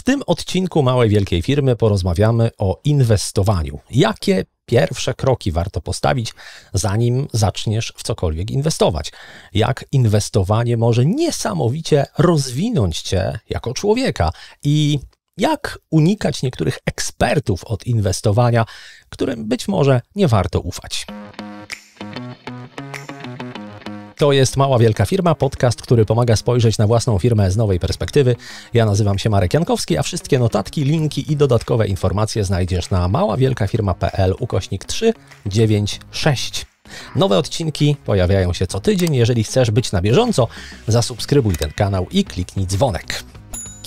W tym odcinku Małej Wielkiej Firmy porozmawiamy o inwestowaniu. Jakie pierwsze kroki warto postawić, zanim zaczniesz w cokolwiek inwestować? Jak inwestowanie może niesamowicie rozwinąć cię jako człowieka i jak unikać niektórych ekspertów od inwestowania, którym być może nie warto ufać? To jest Mała Wielka Firma, podcast, który pomaga spojrzeć na własną firmę z nowej perspektywy. Ja nazywam się Marek Jankowski, a wszystkie notatki, linki i dodatkowe informacje znajdziesz na maławielkafirma.pl ukośnik 396. Nowe odcinki pojawiają się co tydzień. Jeżeli chcesz być na bieżąco, zasubskrybuj ten kanał i kliknij dzwonek.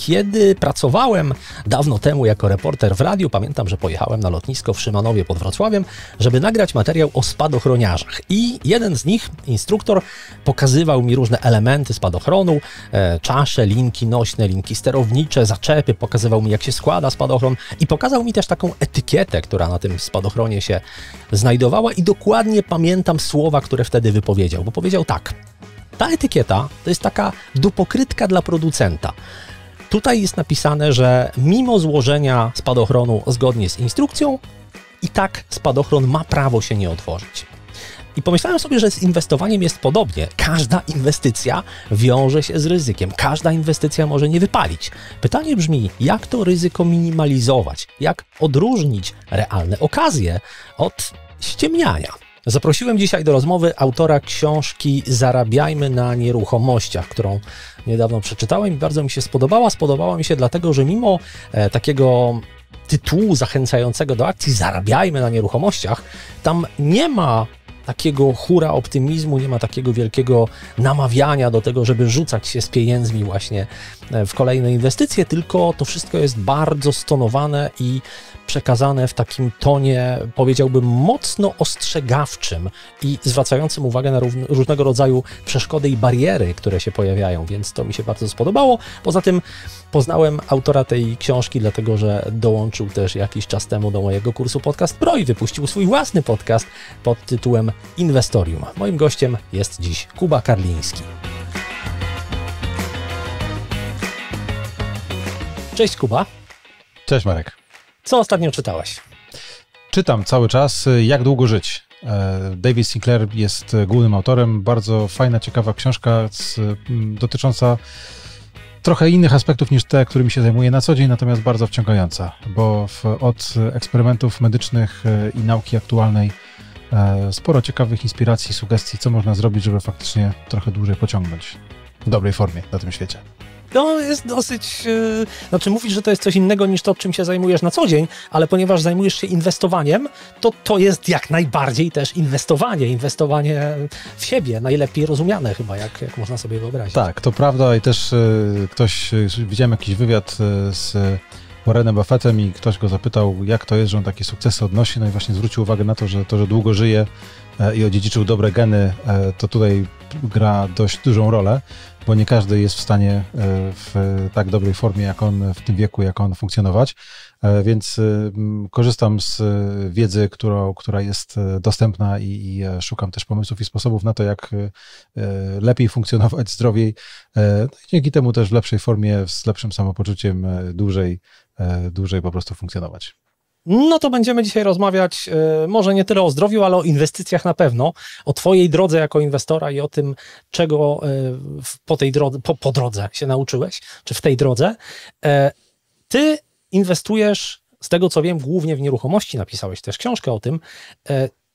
Kiedy pracowałem dawno temu jako reporter w radiu, pamiętam, że pojechałem na lotnisko w Szymanowie pod Wrocławiem, żeby nagrać materiał o spadochroniarzach. I jeden z nich, instruktor, pokazywał mi różne elementy spadochronu, e, czasze, linki nośne, linki sterownicze, zaczepy, pokazywał mi jak się składa spadochron i pokazał mi też taką etykietę, która na tym spadochronie się znajdowała i dokładnie pamiętam słowa, które wtedy wypowiedział, bo powiedział tak. Ta etykieta to jest taka dupokrytka dla producenta. Tutaj jest napisane, że mimo złożenia spadochronu zgodnie z instrukcją, i tak spadochron ma prawo się nie otworzyć. I pomyślałem sobie, że z inwestowaniem jest podobnie. Każda inwestycja wiąże się z ryzykiem. Każda inwestycja może nie wypalić. Pytanie brzmi, jak to ryzyko minimalizować? Jak odróżnić realne okazje od ściemniania? Zaprosiłem dzisiaj do rozmowy autora książki Zarabiajmy na nieruchomościach, którą niedawno przeczytałem i bardzo mi się spodobała. Spodobała mi się dlatego, że mimo e, takiego tytułu zachęcającego do akcji zarabiajmy na nieruchomościach, tam nie ma takiego hura optymizmu, nie ma takiego wielkiego namawiania do tego, żeby rzucać się z pieniędzmi właśnie e, w kolejne inwestycje, tylko to wszystko jest bardzo stonowane i przekazane w takim tonie, powiedziałbym, mocno ostrzegawczym i zwracającym uwagę na równ- różnego rodzaju przeszkody i bariery, które się pojawiają, więc to mi się bardzo spodobało. Poza tym poznałem autora tej książki, dlatego że dołączył też jakiś czas temu do mojego kursu Podcast Pro i wypuścił swój własny podcast pod tytułem Inwestorium. Moim gościem jest dziś Kuba Karliński. Cześć Kuba. Cześć Marek. Co ostatnio czytałaś? Czytam cały czas y, Jak długo żyć. E, David Sinclair jest głównym autorem. Bardzo fajna, ciekawa książka z, dotycząca trochę innych aspektów niż te, którymi się zajmuję na co dzień, natomiast bardzo wciągająca, bo w, od eksperymentów medycznych e, i nauki aktualnej e, sporo ciekawych inspiracji, sugestii, co można zrobić, żeby faktycznie trochę dłużej pociągnąć w dobrej formie na tym świecie to no, jest dosyć... E, znaczy mówisz, że to jest coś innego niż to, czym się zajmujesz na co dzień, ale ponieważ zajmujesz się inwestowaniem, to to jest jak najbardziej też inwestowanie. Inwestowanie w siebie, najlepiej rozumiane chyba, jak, jak można sobie wyobrazić. Tak, to prawda i też e, ktoś, e, widziałem jakiś wywiad z... Warrenem Buffettem i ktoś go zapytał, jak to jest, że on takie sukcesy odnosi, no i właśnie zwrócił uwagę na to, że to, że długo żyje i odziedziczył dobre geny, to tutaj gra dość dużą rolę bo nie każdy jest w stanie e, w tak dobrej formie, jak on w tym wieku, jak on funkcjonować. E, więc e, korzystam z wiedzy, która, która jest dostępna i, i szukam też pomysłów i sposobów na to, jak lepiej funkcjonować, zdrowiej. No dzięki temu też w lepszej formie, z lepszym samopoczuciem dłużej, dłużej po prostu funkcjonować. No to będziemy dzisiaj rozmawiać y, może nie tyle o zdrowiu, ale o inwestycjach na pewno, o Twojej drodze jako inwestora i o tym, czego y, po tej drodze, po, po drodze się nauczyłeś, czy w tej drodze. Y, ty inwestujesz, z tego co wiem, głównie w nieruchomości, napisałeś też książkę o tym.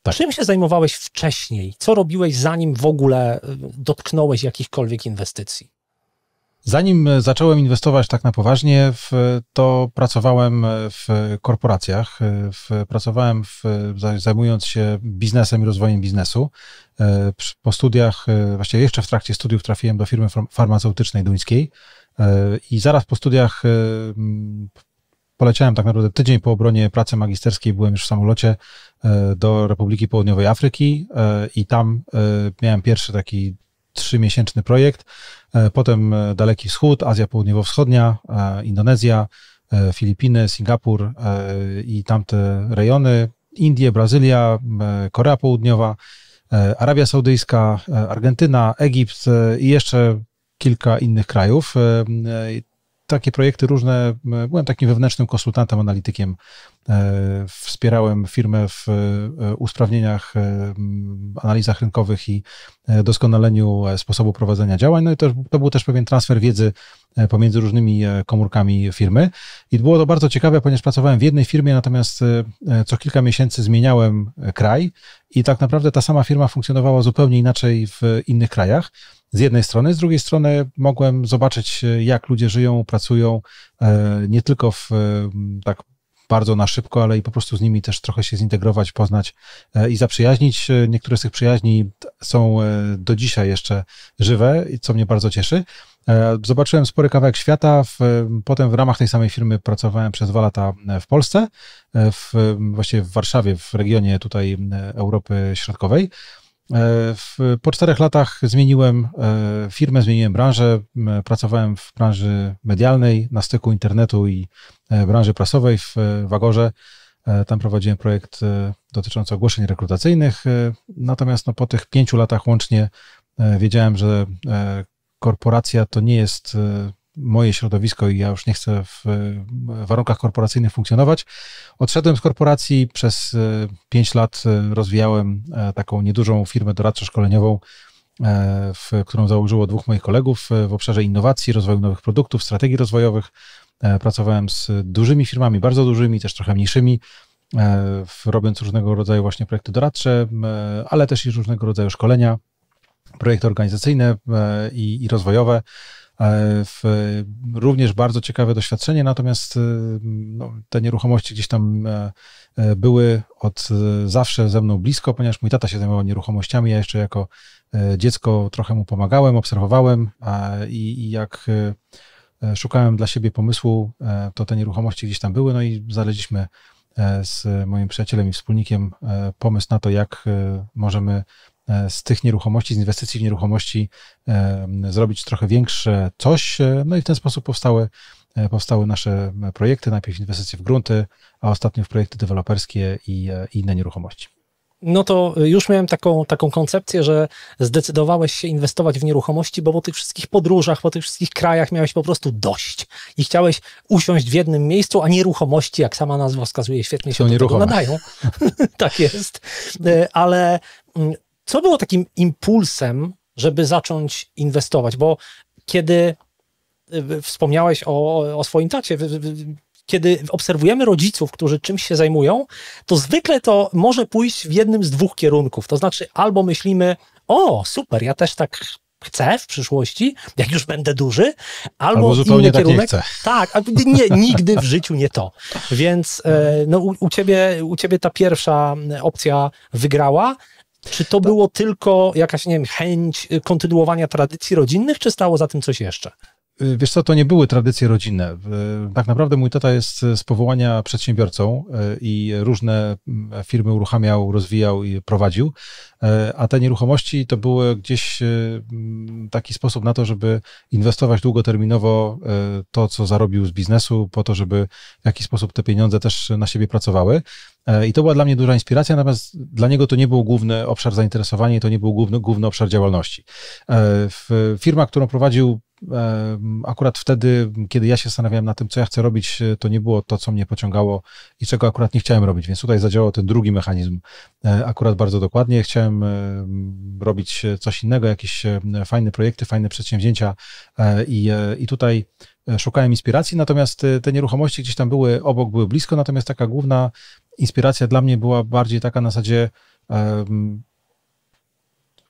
Tak. Czym się zajmowałeś wcześniej? Co robiłeś zanim w ogóle dotknąłeś jakichkolwiek inwestycji? Zanim e, zacząłem inwestować tak na poważnie, w, to pracowałem e, w korporacjach, e, w, pracowałem w, zajmując się biznesem i rozwojem biznesu. Po studiach, właściwie jeszcze w trakcie studiów trafiłem do firmy farmaceutycznej duńskiej i zaraz po studiach poleciałem tak naprawdę tydzień po obronie pracy magisterskiej, byłem już w samolocie do Republiki Południowej Afryki i tam miałem pierwszy taki trzymiesięczny projekt. E, potem e, Daleki Wschód, Azja Południowo-Wschodnia, e, Indonezja, Filipiny, Singapur i tamte rejony, Indie, Brazylia, Korea Południowa, Arabia Saudyjska, Argentyna, Egipt i jeszcze kilka innych krajów takie projekty różne. E, byłem takim wewnętrznym konsultantem, analitykiem. E, wspierałem firmę w e, usprawnieniach, analizach rynkowych i doskonaleniu sposobu prowadzenia działań. No i to, to był też pewien transfer wiedzy pomiędzy różnymi komórkami firmy. I było to bardzo ciekawe, ponieważ pracowałem w jednej firmie, natomiast co kilka miesięcy zmieniałem kraj i tak naprawdę ta sama firma funkcjonowała zupełnie inaczej w innych krajach z jednej strony, z drugiej strony mogłem zobaczyć, e, jak ludzie żyją, pracują, e, nie tylko w e, tak bardzo na szybko, ale i po prostu z nimi też trochę się zintegrować, poznać i zaprzyjaźnić. Niektóre z tych przyjaźni są do dzisiaj jeszcze żywe, co mnie bardzo cieszy. Zobaczyłem spory kawałek świata. W, potem w ramach tej samej firmy pracowałem przez dwa lata w Polsce, w, właściwie w Warszawie, w regionie tutaj Europy Środkowej. E, w, po czterech latach zmieniłem e, firmę, zmieniłem branżę. Pracowałem w branży medialnej, na styku internetu i e, branży prasowej w Wagorze. Tam prowadziłem projekt dotyczący ogłoszeń rekrutacyjnych. Natomiast no, po tych pięciu latach łącznie wiedziałem, że korporacja to nie jest moje środowisko i ja już nie chcę w warunkach korporacyjnych funkcjonować. Odszedłem z korporacji, przez e, pięć lat e, rozwijałem e, taką niedużą firmę doradczo-szkoleniową, w, którą założyło dwóch moich kolegów w obszarze innowacji, rozwoju nowych produktów, strategii rozwojowych. Pracowałem z dużymi firmami, bardzo dużymi, też trochę mniejszymi, robiąc różnego rodzaju właśnie projekty doradcze, ale też i różnego rodzaju szkolenia, projekty organizacyjne i, i rozwojowe. E, w, e, również bardzo ciekawe doświadczenie, natomiast e, no, te nieruchomości gdzieś tam były od zawsze ze mną blisko, ponieważ mój tata się zajmował nieruchomościami, ja jeszcze jako dziecko trochę mu pomagałem, obserwowałem i, i jak szukałem dla siebie pomysłu, to te nieruchomości gdzieś tam były, no i znaleźliśmy z moim przyjacielem i wspólnikiem pomysł na to, jak możemy E, z tych nieruchomości, z inwestycji w nieruchomości e, zrobić trochę większe coś. E, no i w ten sposób powstały, powstały nasze projekty, najpierw inwestycje w grunty, a ostatnio w projekty deweloperskie i, i inne nieruchomości. No to już miałem taką, taką koncepcję, że zdecydowałeś się inwestować w nieruchomości, bo po tych wszystkich podróżach, po tych wszystkich krajach miałeś po prostu dość i chciałeś usiąść w jednym miejscu, a nieruchomości, jak sama nazwa wskazuje, świetnie się Są nadają. tak jest. Ale mm, co było takim impulsem, żeby zacząć inwestować? Bo kiedy y, wspomniałeś o, o swoim tacie, kiedy obserwujemy rodziców, którzy czymś się zajmują, to zwykle to może pójść w jednym z dwóch kierunków. To znaczy, albo myślimy, o, super, ja też tak chcę w przyszłości, jak już będę duży, albo, albo zupełnie tak kierunek. Tak, tak, albo nie, nigdy w życiu nie to. Więc e, no, u, u, ciebie, u ciebie ta pierwsza opcja wygrała. Czy to, to było tylko jakaś, nie wiem, chęć y, kontynuowania tradycji rodzinnych, czy stało za tym coś jeszcze? Y, wiesz co, to nie były tradycje rodzinne. Tak naprawdę mój tata jest z powołania przedsiębiorcą y, i różne mm, firmy uruchamiał, rozwijał i prowadził, a te nieruchomości to były gdzieś mm, taki sposób na to, żeby inwestować długoterminowo to, co zarobił z biznesu, po to, żeby w jakiś sposób te pieniądze też na siebie pracowały. E, I to była dla mnie duża inspiracja, natomiast dla niego to nie był główny obszar zainteresowania i to nie był główny, główny obszar działalności. E, firma, którą prowadził e, akurat wtedy, kiedy ja się zastanawiałem na tym, co ja chcę robić, to nie było to, co mnie pociągało i czego akurat nie chciałem robić, więc tutaj zadziałał ten drugi mechanizm akurat bardzo dokładnie. Chciałem robić coś innego, jakieś fajne projekty, fajne przedsięwzięcia i, i tutaj szukałem inspiracji, natomiast te nieruchomości gdzieś tam były obok, były blisko, natomiast taka główna inspiracja dla mnie była bardziej taka na zasadzie um,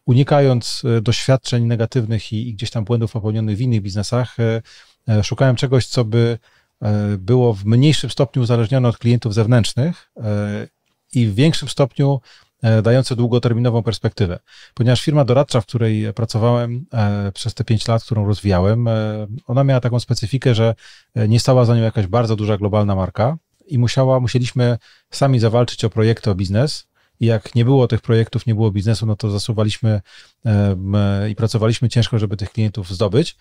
unikając e, doświadczeń negatywnych i, i, gdzieś tam błędów popełnionych w innych biznesach, e, e, szukałem czegoś, co by e, było w mniejszym stopniu uzależnione od klientów zewnętrznych e, i w większym stopniu e, dające długoterminową perspektywę. Ponieważ firma doradcza, w której pracowałem przez te 5 lat, którą rozwijałem, ona miała taką specyfikę, że nie stała za nią jakaś bardzo duża globalna marka, i musiała, musieliśmy sami zawalczyć o projekty, o biznes. I jak nie było tych projektów, nie było biznesu, no to zasuwaliśmy e, i pracowaliśmy ciężko, żeby tych klientów zdobyć.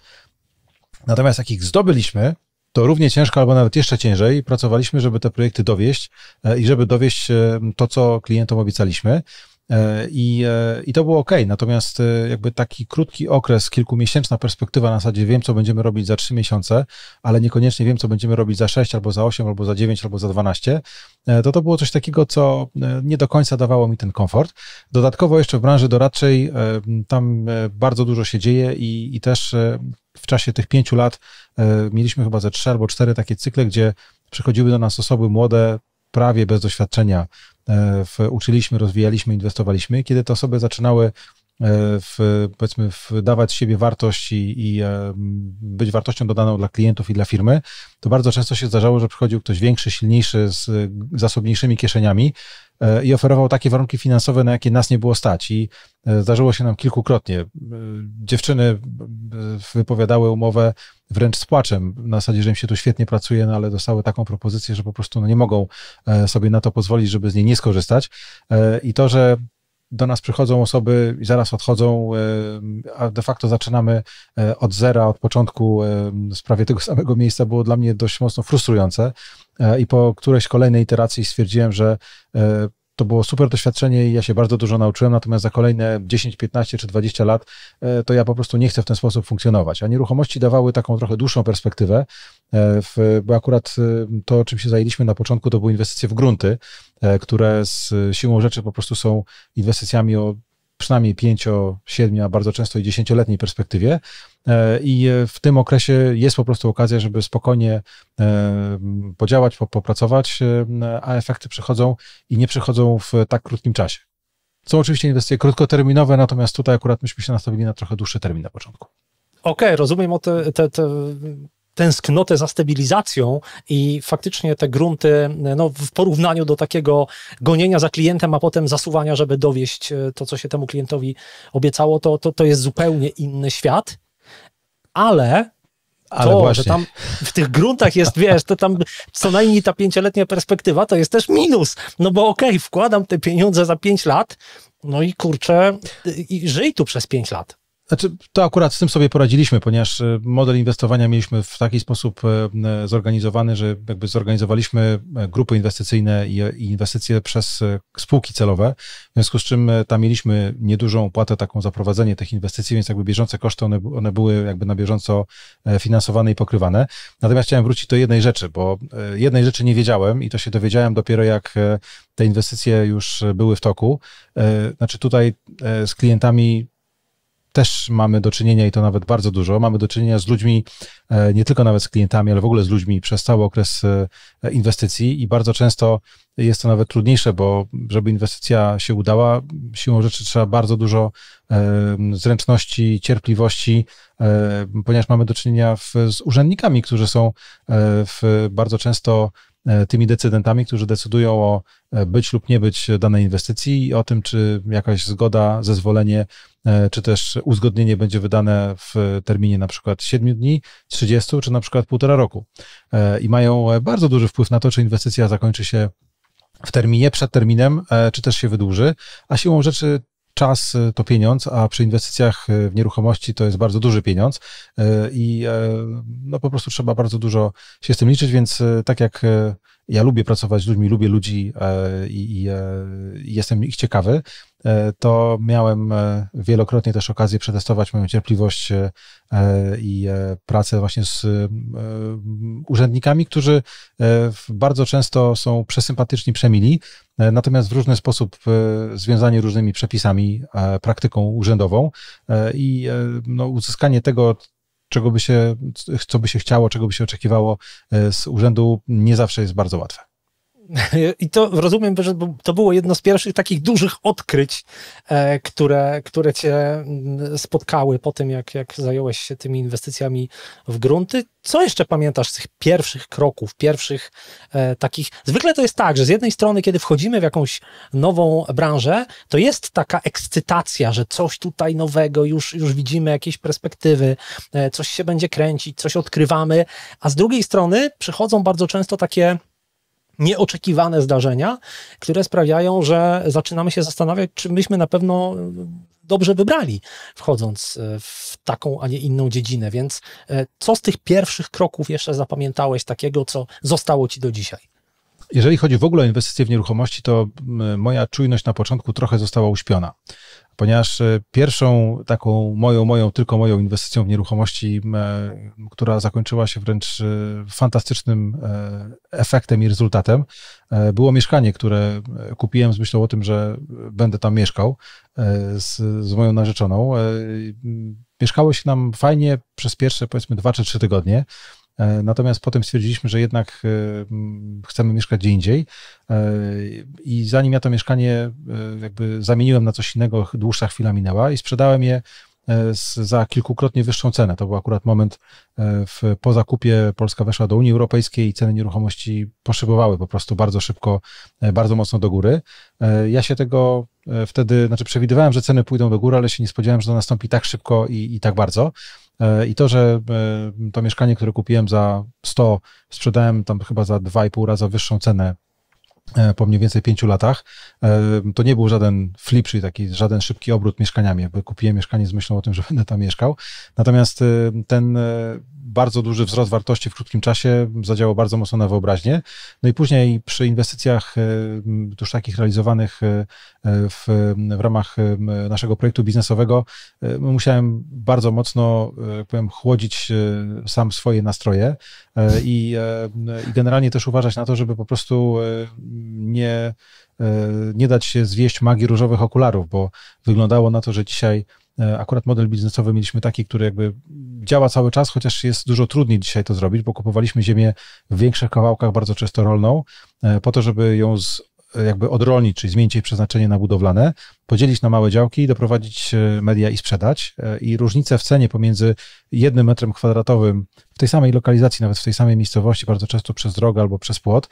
Natomiast jak ich zdobyliśmy, to równie ciężko, albo nawet jeszcze ciężej pracowaliśmy, żeby te projekty dowieść e, i żeby dowieść e, to, co klientom obiecaliśmy. E, I, e, I to było ok. Natomiast e, jakby taki krótki okres, kilkumiesięczna perspektywa na zasadzie wiem, co będziemy robić za trzy miesiące, ale niekoniecznie wiem, co będziemy robić za sześć, albo za osiem, albo za dziewięć, albo za dwanaście, to to było coś takiego, co nie do końca dawało mi ten komfort. Dodatkowo jeszcze w branży doradczej tam bardzo dużo się dzieje i, i też w czasie tych pięciu lat mieliśmy chyba ze trzy albo cztery takie cykle, gdzie przychodziły do nas osoby młode, prawie bez doświadczenia E, w, uczyliśmy, rozwijaliśmy, inwestowaliśmy, kiedy te osoby zaczynały e, w, powiedzmy, dawać z siebie wartość i, i, e, być wartością dodaną dla klientów i dla firmy, to bardzo często się zdarzało, że przychodził ktoś większy, silniejszy, z zasobniejszymi kieszeniami, E, i oferował takie warunki finansowe, na jakie nas nie było stać. I e, zdarzyło się nam kilkukrotnie. E, dziewczyny wypowiadały umowę wręcz z płaczem, na zasadzie, że im się tu świetnie pracuje, no ale dostały taką propozycję, że po prostu no, nie mogą sobie na to pozwolić, żeby z niej nie skorzystać. I to, że do nas przychodzą osoby i zaraz odchodzą, a de facto zaczynamy od zera, od początku w sprawie tego samego miejsca, było dla mnie dość mocno frustrujące. E, i po którejś kolejnej iteracji stwierdziłem, że e, to było super doświadczenie i ja się bardzo dużo nauczyłem, natomiast za kolejne 10, 15 czy 20 lat e, to ja po prostu nie chcę w ten sposób funkcjonować. A nieruchomości dawały taką trochę dłuższą perspektywę, bo akurat to, czym się zajęliśmy na początku, to były inwestycje w grunty, które z siłą rzeczy po prostu są inwestycjami o przynajmniej 5, 7, a bardzo często i 10-letniej perspektywie. E, I e, w tym okresie jest po prostu okazja, żeby spokojnie e, podziałać, popracować, a efekty przychodzą i nie przychodzą w tak krótkim czasie. Są oczywiście inwestycje krótkoterminowe, natomiast tutaj akurat myśmy się nastawili na trochę dłuższy termin na początku. Okej, okay, rozumiem o te, te, te tęsknotę za stabilizacją i faktycznie te grunty no, w porównaniu do takiego gonienia za klientem, a potem zasuwania, żeby dowieść e, to, co się temu klientowi obiecało, to, to, to jest zupełnie inny świat. Ale ale to, właśnie. że tam w tych gruntach jest, wiesz, to tam co najmniej ta pięcioletnia perspektywa to jest też minus. No bo okej, okay, wkładam te pieniądze za pięć lat, no i kurczę, i żyj tu przez pięć lat. Znaczy, to akurat z tym sobie poradziliśmy, ponieważ e, model inwestowania mieliśmy w taki sposób e, e, zorganizowany, że jakby zorganizowaliśmy grupy inwestycyjne i inwestycje przez spółki celowe, w związku z czym tam mieliśmy niedużą opłatę taką za prowadzenie tych inwestycji, więc jakby bieżące koszty, one, one były jakby na bieżąco finansowane i pokrywane. Natomiast chciałem wrócić do jednej rzeczy, bo jednej rzeczy nie wiedziałem i to się dowiedziałem dopiero jak te inwestycje już były w toku. Znaczy tutaj z klientami też mamy do czynienia i to nawet bardzo dużo. Mamy do czynienia z ludźmi, e, nie tylko nawet z klientami, ale w ogóle z ludźmi przez cały okres e, e, inwestycji i bardzo często jest to nawet trudniejsze, bo żeby inwestycja się udała, siłą rzeczy trzeba bardzo dużo zręczności, cierpliwości, ponieważ mamy do czynienia z urzędnikami, którzy są w bardzo często E, tymi decydentami, którzy decydują o e, być lub nie być danej inwestycji i o tym, czy jakaś zgoda, zezwolenie, e, czy też uzgodnienie będzie wydane w terminie na przykład 7 dni, 30 czy na przykład półtora roku. I mają bardzo duży wpływ na to, czy inwestycja zakończy się w terminie, przed terminem, czy też się wydłuży, a siłą rzeczy czas y, to pieniądz, a przy inwestycjach y, w nieruchomości to jest bardzo duży pieniądz y, i e, no po prostu trzeba bardzo dużo się z tym liczyć, więc tak jak ja lubię pracować z ludźmi, lubię ludzi e, i, i e, jestem ich ciekawy, E, to miałem e, wielokrotnie też okazję przetestować moją cierpliwość e, i pracę właśnie z urzędnikami, którzy bardzo często są przesympatyczni, przemili, natomiast w różny sposób związani różnymi przepisami, praktyką urzędową i no, uzyskanie tego, czego by się, co by się chciało, czego by się oczekiwało z urzędu, nie zawsze jest bardzo łatwe. I to rozumiem, że to było jedno z pierwszych takich dużych odkryć, e, które, które cię mm, spotkały po tym, jak, jak zająłeś się tymi inwestycjami w grunty. Co jeszcze pamiętasz z tych pierwszych kroków, pierwszych e, takich? Zwykle to jest tak, że z jednej strony, kiedy wchodzimy w jakąś nową branżę, to jest taka ekscytacja, że coś tutaj nowego, już, już widzimy jakieś perspektywy, e, coś się będzie kręcić, coś odkrywamy, a z drugiej strony przychodzą bardzo często takie nieoczekiwane zdarzenia, które sprawiają, że zaczynamy się zastanawiać, czy myśmy na pewno dobrze wybrali, wchodząc e, w taką, a nie inną dziedzinę. Więc e, co z tych pierwszych kroków jeszcze zapamiętałeś takiego, co zostało ci do dzisiaj? Jeżeli chodzi w ogóle o inwestycje w nieruchomości, to moja czujność na początku trochę została uśpiona ponieważ e, pierwszą taką moją, moją, tylko moją inwestycją w nieruchomości, e, która zakończyła się wręcz e, fantastycznym efektem i rezultatem, było mieszkanie, które kupiłem z myślą o tym, że będę tam mieszkał z, z moją narzeczoną. Mieszkało się nam fajnie przez pierwsze powiedzmy dwa czy trzy tygodnie. E, natomiast potem stwierdziliśmy, że jednak e, chcemy mieszkać gdzie indziej. E, I zanim ja to mieszkanie jakby zamieniłem na coś innego, dłuższa chwila minęła i sprzedałem je za kilkukrotnie wyższą cenę. To był akurat moment w, po zakupie Polska weszła do Unii Europejskiej i ceny nieruchomości poszybowały po prostu bardzo szybko, bardzo mocno do góry. Ja się tego wtedy, znaczy przewidywałem, że ceny pójdą do góry, ale się nie spodziewałem, że to nastąpi tak szybko i, i tak bardzo. I to, że e, to mieszkanie, które kupiłem za 100, sprzedałem tam chyba za 2,5 razy wyższą cenę E, po mniej więcej pięciu latach. E, to nie był żaden flip, czyli taki żaden szybki obrót mieszkaniami. bo kupiłem mieszkanie z myślą o tym, że będę tam mieszkał. Natomiast e, ten bardzo duży wzrost wartości w krótkim czasie zadziałał bardzo mocno na wyobraźnię. No i później przy inwestycjach już takich realizowanych w, w ramach naszego projektu biznesowego musiałem bardzo mocno, jak powiem, chłodzić sam swoje nastroje, E, i, e, i generalnie też uważać na to, żeby po prostu e, nie, nie dać się zwieść magii różowych okularów, bo wyglądało na to, że dzisiaj akurat model biznesowy mieliśmy taki, który jakby działa cały czas, chociaż jest dużo trudniej dzisiaj to zrobić, bo kupowaliśmy ziemię w większych kawałkach, bardzo często rolną, po to, żeby ją z, jakby odrolnić, czyli zmienić jej przeznaczenie na budowlane, podzielić na małe działki, doprowadzić e, media i sprzedać. E, I różnice w cenie pomiędzy jednym metrem kwadratowym w tej samej lokalizacji, nawet w tej samej miejscowości, bardzo często przez drogę albo przez płot,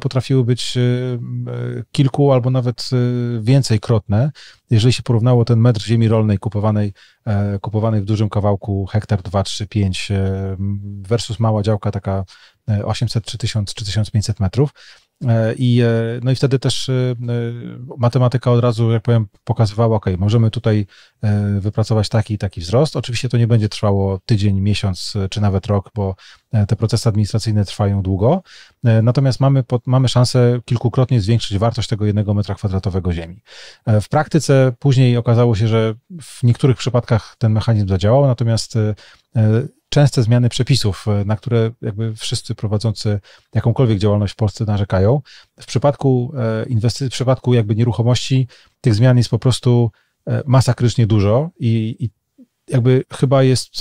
potrafiły być e, kilku albo nawet więcej krotne, jeżeli się porównało ten metr ziemi rolnej kupowanej, kupowanej w dużym kawałku hektar 2, 3, 5 versus mała działka taka 800 3000 3500 metrów E, I, e, no i wtedy też e, matematyka od razu, jak powiem, pokazywała, ok, możemy tutaj wypracować taki i taki wzrost. Oczywiście to nie będzie trwało tydzień, miesiąc czy nawet rok, bo te procesy administracyjne trwają długo. Natomiast mamy, mamy szansę kilkukrotnie zwiększyć wartość tego jednego metra kwadratowego ziemi. W praktyce później okazało się, że w niektórych przypadkach ten mechanizm zadziałał, natomiast częste zmiany przepisów, e, na które jakby wszyscy prowadzący jakąkolwiek działalność w Polsce narzekają. W przypadku e, inwestycji, w przypadku jakby nieruchomości tych zmian jest po prostu e, masakrycznie dużo i, i jakby chyba jest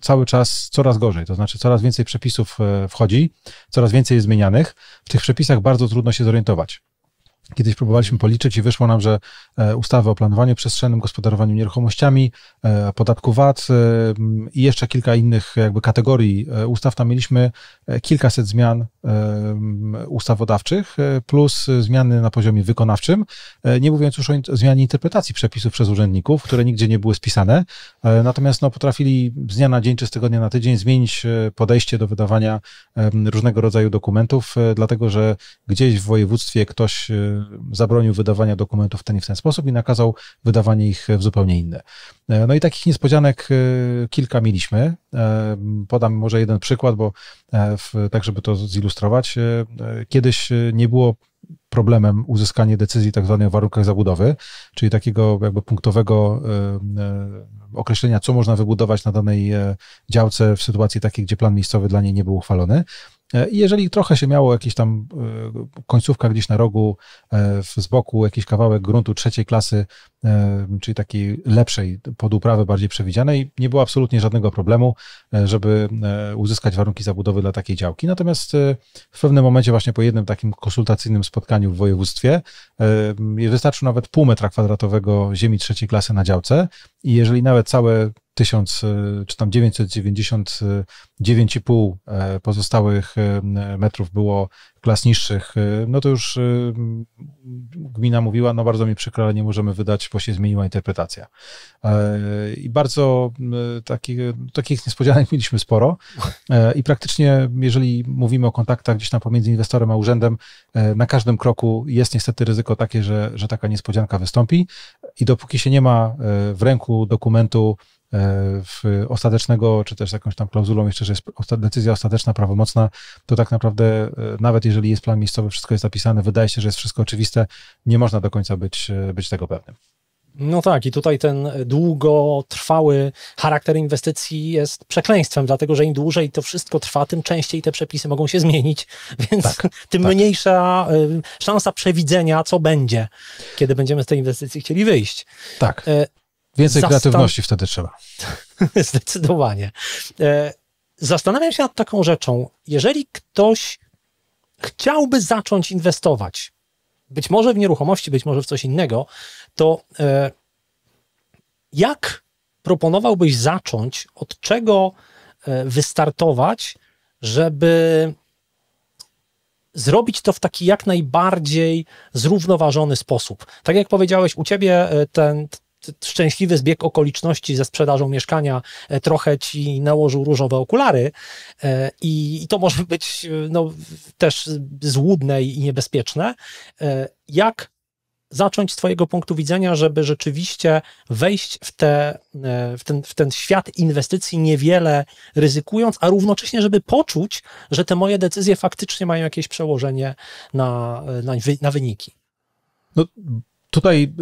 cały czas coraz gorzej, to znaczy coraz więcej przepisów wchodzi, coraz więcej jest zmienianych. W tych przepisach bardzo trudno się zorientować. Kiedyś próbowaliśmy policzyć i wyszło nam, że e, ustawy o planowaniu przestrzennym, gospodarowaniu nieruchomościami, e, podatku VAT e, i jeszcze kilka innych jakby kategorii ustaw, tam mieliśmy kilkaset zmian ustawodawczych, e, plus zmiany na poziomie wykonawczym, e, nie mówiąc już o zmianie interpretacji przepisów przez urzędników, które nigdzie nie były spisane, e, natomiast no, potrafili z dnia na dzień czy z tygodnia na tydzień zmienić podejście do wydawania różnego rodzaju dokumentów, dlatego że gdzieś w województwie ktoś zabronił wydawania dokumentów w ten i w ten sposób i nakazał wydawanie ich w zupełnie inne. No i takich niespodzianek kilka mieliśmy. Podam może jeden przykład, bo e, w, tak, żeby to zilustrować. E, kiedyś e, nie było problemem uzyskanie decyzji tak zwanej o warunkach zabudowy, czyli takiego jakby punktowego określenia, co można wybudować na danej działce w sytuacji takiej, gdzie plan miejscowy dla niej nie był uchwalony. E, jeżeli trochę się miało jakieś tam e, końcówka gdzieś na rogu, e, z boku jakiś kawałek gruntu trzeciej klasy, czyli takiej lepszej, pod uprawę bardziej przewidzianej, nie było absolutnie żadnego problemu, żeby uzyskać warunki zabudowy dla takiej działki. Natomiast w pewnym momencie właśnie po jednym takim konsultacyjnym spotkaniu w województwie wystarczył nawet pół metra kwadratowego ziemi trzeciej klasy na działce i jeżeli nawet całe 1000 e, czy tam 999,5 e, pozostałych e, metrów było klas niższych, no to już gmina mówiła, no bardzo mi przykro, ale nie możemy wydać, bo się zmieniła interpretacja. I bardzo takich, takich niespodzianek mieliśmy sporo i praktycznie, jeżeli mówimy o kontaktach gdzieś tam pomiędzy inwestorem a urzędem, na każdym kroku jest niestety ryzyko takie, że, że taka niespodzianka wystąpi i dopóki się nie ma w ręku dokumentu E, w ostatecznego, czy też jakąś tam klauzulą jeszcze, że jest decyzja ostateczna, prawomocna, to tak naprawdę e, nawet jeżeli jest plan miejscowy, wszystko jest zapisane, wydaje się, że jest wszystko oczywiste, nie można do końca być, e, być tego pewnym. No tak, i tutaj ten długotrwały charakter inwestycji jest przekleństwem, dlatego że im dłużej to wszystko trwa, tym częściej te przepisy mogą się zmienić, więc tak, tym tak. mniejsza szansa przewidzenia, co będzie, kiedy będziemy z tej inwestycji chcieli wyjść. Tak. Więcej Zastan kreatywności wtedy trzeba. Zdecydowanie. E, zastanawiam się nad taką rzeczą. Jeżeli ktoś chciałby zacząć inwestować, być może w nieruchomości, być może w coś innego, to e, jak proponowałbyś zacząć, od czego e, wystartować, żeby zrobić to w taki jak najbardziej zrównoważony sposób. Tak jak powiedziałeś, u ciebie ten, szczęśliwy zbieg okoliczności ze sprzedażą mieszkania e, trochę ci nałożył różowe okulary e, i, i to może być e, no, też złudne i niebezpieczne. Jak zacząć z Twojego punktu widzenia, żeby rzeczywiście wejść w, te, w, ten, w ten świat inwestycji niewiele ryzykując, a równocześnie, żeby poczuć, że te moje decyzje faktycznie mają jakieś przełożenie na, na, na wyniki? No, tutaj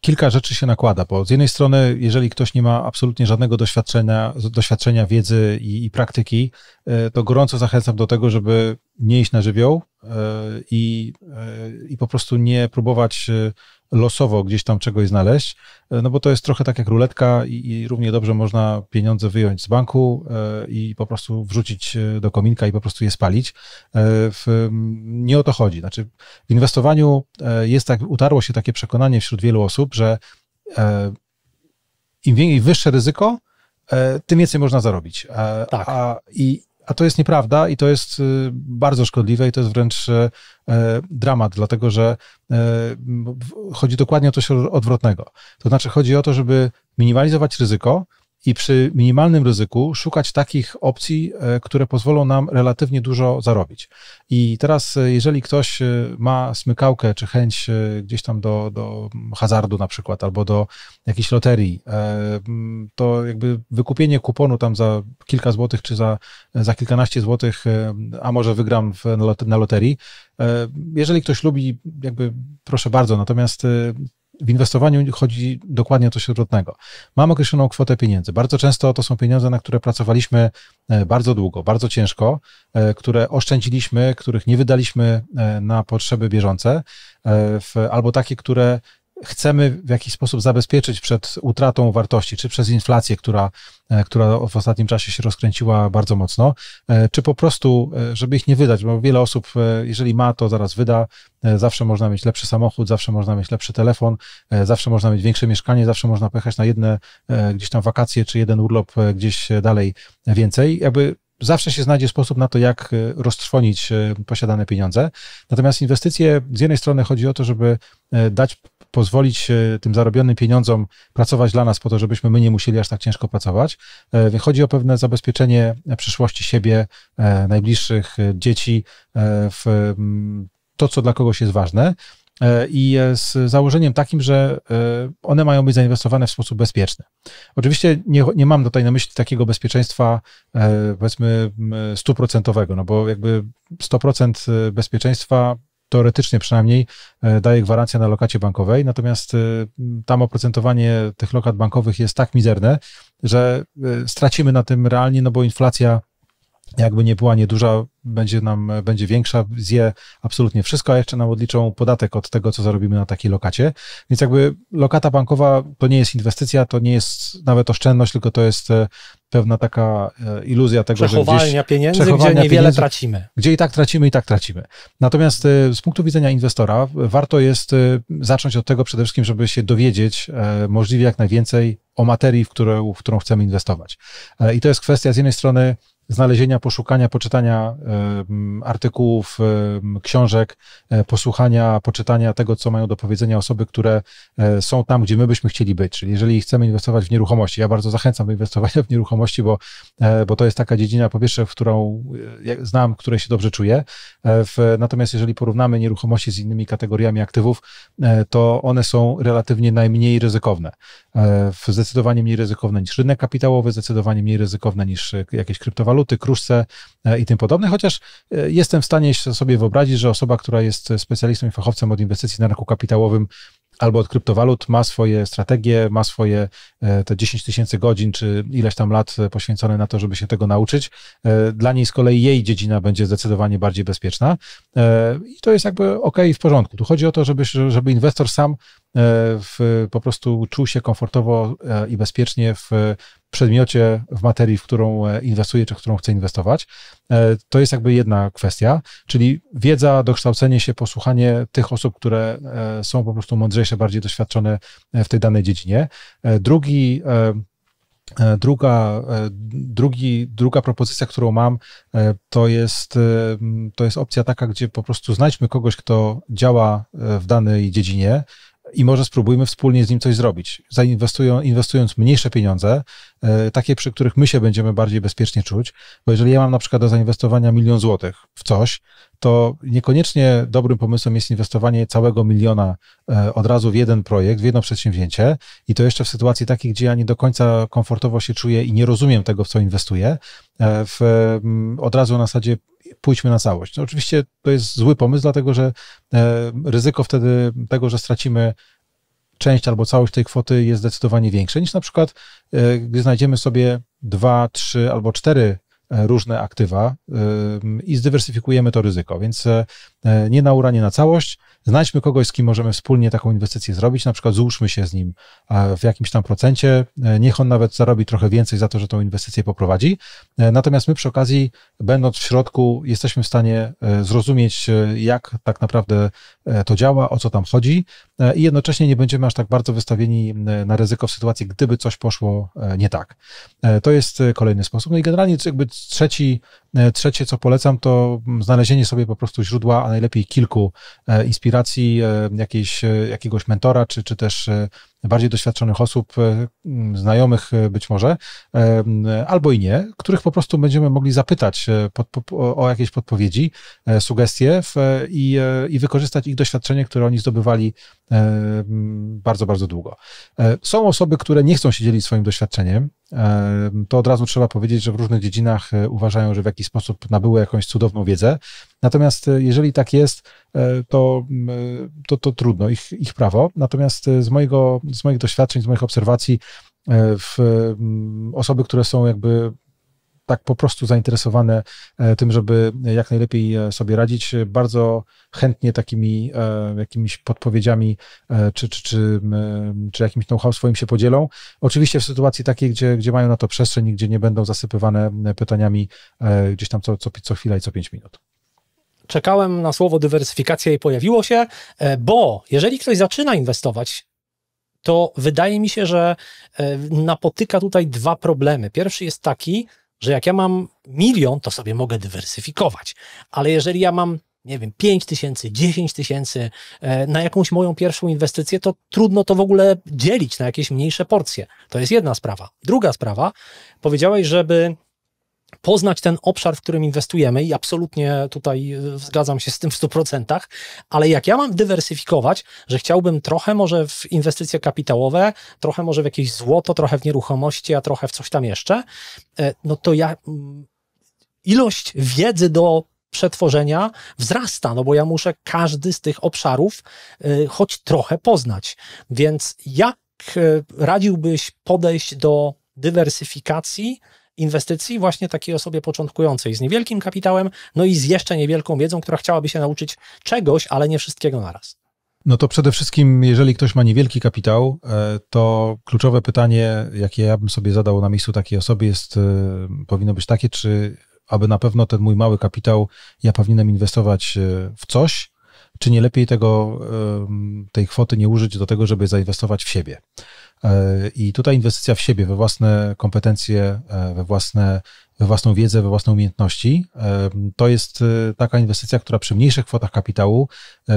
kilka rzeczy się nakłada, bo z jednej strony, jeżeli ktoś nie ma absolutnie żadnego doświadczenia, doświadczenia wiedzy i, i praktyki, e, to gorąco zachęcam do tego, żeby nie iść na żywioł e, i, e, i po prostu nie próbować losowo gdzieś tam czegoś znaleźć, e, no bo to jest trochę tak jak ruletka i, i równie dobrze można pieniądze wyjąć z banku e, i po prostu wrzucić e, do kominka i po prostu je spalić. W, nie o to chodzi. Znaczy w inwestowaniu jest tak, utarło się takie przekonanie wśród wielu osób, że im wyższe ryzyko, tym więcej można zarobić. Tak. A, i, a to jest nieprawda i to jest y, bardzo szkodliwe i to jest wręcz e, e, dramat, dlatego że e, chodzi dokładnie o coś odwrotnego. To znaczy chodzi o to, żeby minimalizować ryzyko, i przy minimalnym ryzyku szukać takich opcji, e, które pozwolą nam relatywnie dużo zarobić. I teraz, e, jeżeli ktoś e, ma smykałkę czy chęć gdzieś tam do, do hazardu na przykład, albo do jakiejś loterii, mm, to jakby wykupienie kuponu tam za kilka złotych czy za, za kilkanaście złotych, a może wygram w, na loterii, jeżeli ktoś lubi, jakby proszę bardzo, natomiast w inwestowaniu chodzi dokładnie o coś odwrotnego. Mam określoną kwotę pieniędzy. Bardzo często to są pieniądze, na które pracowaliśmy e, bardzo długo, bardzo ciężko, e, które oszczędziliśmy, których nie wydaliśmy e, na potrzeby bieżące, albo takie, które chcemy w jakiś sposób zabezpieczyć przed utratą wartości, czy przez inflację, która, e, która w ostatnim czasie się rozkręciła bardzo mocno, e, czy po prostu, e, żeby ich nie wydać, bo wiele osób, jeżeli ma, to zaraz wyda. Zawsze można mieć lepszy samochód, zawsze można mieć lepszy telefon, zawsze można mieć większe mieszkanie, zawsze można pojechać na jedne gdzieś tam wakacje, czy jeden urlop gdzieś dalej więcej. Jakby zawsze się znajdzie sposób na to, jak roztrwonić posiadane pieniądze. Natomiast inwestycje, z jednej strony chodzi o to, żeby dać pozwolić e, tym zarobionym pieniądzom pracować dla nas po to, żebyśmy my nie musieli aż tak ciężko pracować. E, chodzi o pewne zabezpieczenie przyszłości siebie, e, najbliższych dzieci w to, co dla kogoś jest ważne i z założeniem takim, że one mają być zainwestowane w sposób bezpieczny. Oczywiście nie, nie mam tutaj na myśli takiego bezpieczeństwa, powiedzmy, stuprocentowego, no bo jakby 100% bezpieczeństwa teoretycznie przynajmniej e, daje gwarancję na lokacie bankowej, natomiast e, tam oprocentowanie tych lokat bankowych jest tak mizerne, że e, stracimy na tym realnie, no bo inflacja jakby nie była nieduża, będzie nam, będzie większa, zje absolutnie wszystko, a jeszcze nam odliczą podatek od tego, co zarobimy na takiej lokacie. Więc jakby lokata bankowa to nie jest inwestycja, to nie jest nawet oszczędność, tylko to jest e, pewna taka e, iluzja tego, że gdzieś... pieniędzy, przechowania gdzie niewiele pieniędzy, tracimy. Gdzie i tak tracimy, i tak tracimy. Natomiast e, z punktu widzenia inwestora warto jest zacząć od tego przede wszystkim, żeby się dowiedzieć możliwie jak najwięcej o materii, w którą, w którą chcemy inwestować. I to jest kwestia z jednej strony znalezienia, poszukania, poczytania artykułów, książek, e, posłuchania, poczytania tego, co mają do powiedzenia osoby, które e, są tam, gdzie my byśmy chcieli być. Czyli jeżeli chcemy inwestować w nieruchomości, ja bardzo zachęcam do inwestowania w nieruchomości, bo, e, bo to jest taka dziedzina, po pierwsze, w którą znam, której się dobrze czuję. natomiast jeżeli porównamy nieruchomości z innymi kategoriami aktywów, to one są relatywnie najmniej ryzykowne. Zdecydowanie mniej ryzykowne niż rynek kapitałowy, zdecydowanie mniej ryzykowne niż jakieś kryptowaluty waluty, kruszce e, i tym podobne, chociaż e, jestem w stanie sobie wyobrazić, że osoba, która jest specjalistą i fachowcem od inwestycji na rynku kapitałowym, albo od kryptowalut ma swoje strategie, ma swoje e, te 10 tysięcy godzin, czy ileś tam lat poświęcone na to, żeby się tego nauczyć. Dla niej z kolei jej dziedzina będzie zdecydowanie bardziej bezpieczna. I to jest jakby ok i w porządku. Tu chodzi o to, żeby, żeby inwestor sam E, w, po prostu czuł się komfortowo e, i bezpiecznie w przedmiocie, w materii, w którą e, inwestuje, czy w którą chce inwestować. To jest jakby jedna kwestia, czyli wiedza, dokształcenie się, posłuchanie tych osób, które są po prostu mądrzejsze, bardziej doświadczone w tej danej dziedzinie. Drugi Druga, drugi, druga propozycja, którą mam, to jest, to jest opcja taka, gdzie po prostu znajdźmy kogoś, kto działa w danej dziedzinie, i może spróbujmy wspólnie z nim coś zrobić. Zainwestują, inwestując mniejsze pieniądze, e, takie, przy których my się będziemy bardziej bezpiecznie czuć, bo jeżeli ja mam na przykład do zainwestowania milion złotych w coś, to niekoniecznie dobrym pomysłem jest inwestowanie całego miliona e, od razu w jeden projekt, w jedno przedsięwzięcie i to jeszcze w sytuacji takiej, gdzie ja nie do końca komfortowo się czuję i nie rozumiem tego, w co inwestuję, e, w, mm, od razu na zasadzie pójdźmy na całość. No oczywiście to jest zły pomysł, dlatego że e, ryzyko wtedy tego, że stracimy część albo całość tej kwoty jest zdecydowanie większe niż na przykład, e, gdy znajdziemy sobie dwa, trzy albo cztery różne aktywa i zdywersyfikujemy to ryzyko. Więc e, e, nie na uranie na całość. Znajdźmy kogoś, z kim możemy wspólnie taką inwestycję zrobić. Na przykład złóżmy się z nim w jakimś tam procencie. E, niech on nawet zarobi trochę więcej za to, że tą inwestycję poprowadzi. Natomiast my przy okazji, będąc w środku, jesteśmy w stanie zrozumieć, jak tak naprawdę E, to działa, o co tam chodzi e, i jednocześnie nie będziemy aż tak bardzo wystawieni e, na ryzyko w sytuacji, gdyby coś poszło nie tak. To jest kolejny sposób. No i generalnie jakby trzeci E, trzecie, co polecam, to znalezienie sobie po prostu źródła, a najlepiej kilku e, inspiracji, e, jakiejś, jakiegoś mentora, czy, czy też bardziej doświadczonych osób, znajomych być może, albo i nie, których po prostu będziemy mogli zapytać pod, o jakieś podpowiedzi, sugestie w, i, i wykorzystać ich doświadczenie, które oni zdobywali E, bardzo, bardzo długo. E, są osoby, które nie chcą się dzielić swoim doświadczeniem. E, to od razu trzeba powiedzieć, że w różnych dziedzinach uważają, że w jakiś sposób nabyły jakąś cudowną wiedzę. Natomiast jeżeli tak jest, to, to, to trudno, ich, ich prawo. Natomiast z, mojego, z moich doświadczeń, z moich obserwacji, w osoby, które są jakby tak po prostu zainteresowane e, tym, żeby jak najlepiej e, sobie radzić, e, bardzo chętnie takimi jakimiś podpowiedziami czy, czy, czy, czy jakimś know-how swoim się podzielą. Oczywiście w sytuacji takiej, gdzie, gdzie mają na to przestrzeń, gdzie nie będą zasypywane pytaniami gdzieś tam co, co, co chwila i co pięć minut czekałem na słowo dywersyfikacja i pojawiło się, bo jeżeli ktoś zaczyna inwestować, to wydaje mi się, że napotyka tutaj dwa problemy. Pierwszy jest taki, że jak ja mam milion, to sobie mogę dywersyfikować. Ale jeżeli ja mam, nie wiem, 5 tysięcy, 10 tysięcy e, na jakąś moją pierwszą inwestycję, to trudno to w ogóle dzielić na jakieś mniejsze porcje. To jest jedna sprawa. Druga sprawa, powiedziałeś, żeby poznać ten obszar, w którym inwestujemy i absolutnie tutaj e, zgadzam się z tym w 100%, ale jak ja mam dywersyfikować, że chciałbym trochę może w inwestycje kapitałowe, trochę może w jakieś złoto, trochę w nieruchomości, a trochę w coś tam jeszcze, e, no to ja mm, ilość wiedzy do przetworzenia wzrasta, no bo ja muszę każdy z tych obszarów e, choć trochę poznać. Więc jak radziłbyś podejść do dywersyfikacji inwestycji właśnie takiej osobie początkującej z niewielkim kapitałem, no i z jeszcze niewielką wiedzą, która chciałaby się nauczyć czegoś, ale nie wszystkiego naraz? No to przede wszystkim, jeżeli ktoś ma niewielki kapitał, e, to kluczowe pytanie, jakie ja bym sobie zadał na miejscu takiej osoby, jest, e, powinno być takie, czy aby na pewno ten mój mały kapitał ja powinienem inwestować e, w coś, czy nie lepiej tego, tej kwoty nie użyć do tego, żeby zainwestować w siebie. E, I tutaj inwestycja w siebie, we własne kompetencje, e, we, własne, we własną wiedzę, we własne umiejętności, e, to jest taka inwestycja, która przy mniejszych kwotach kapitału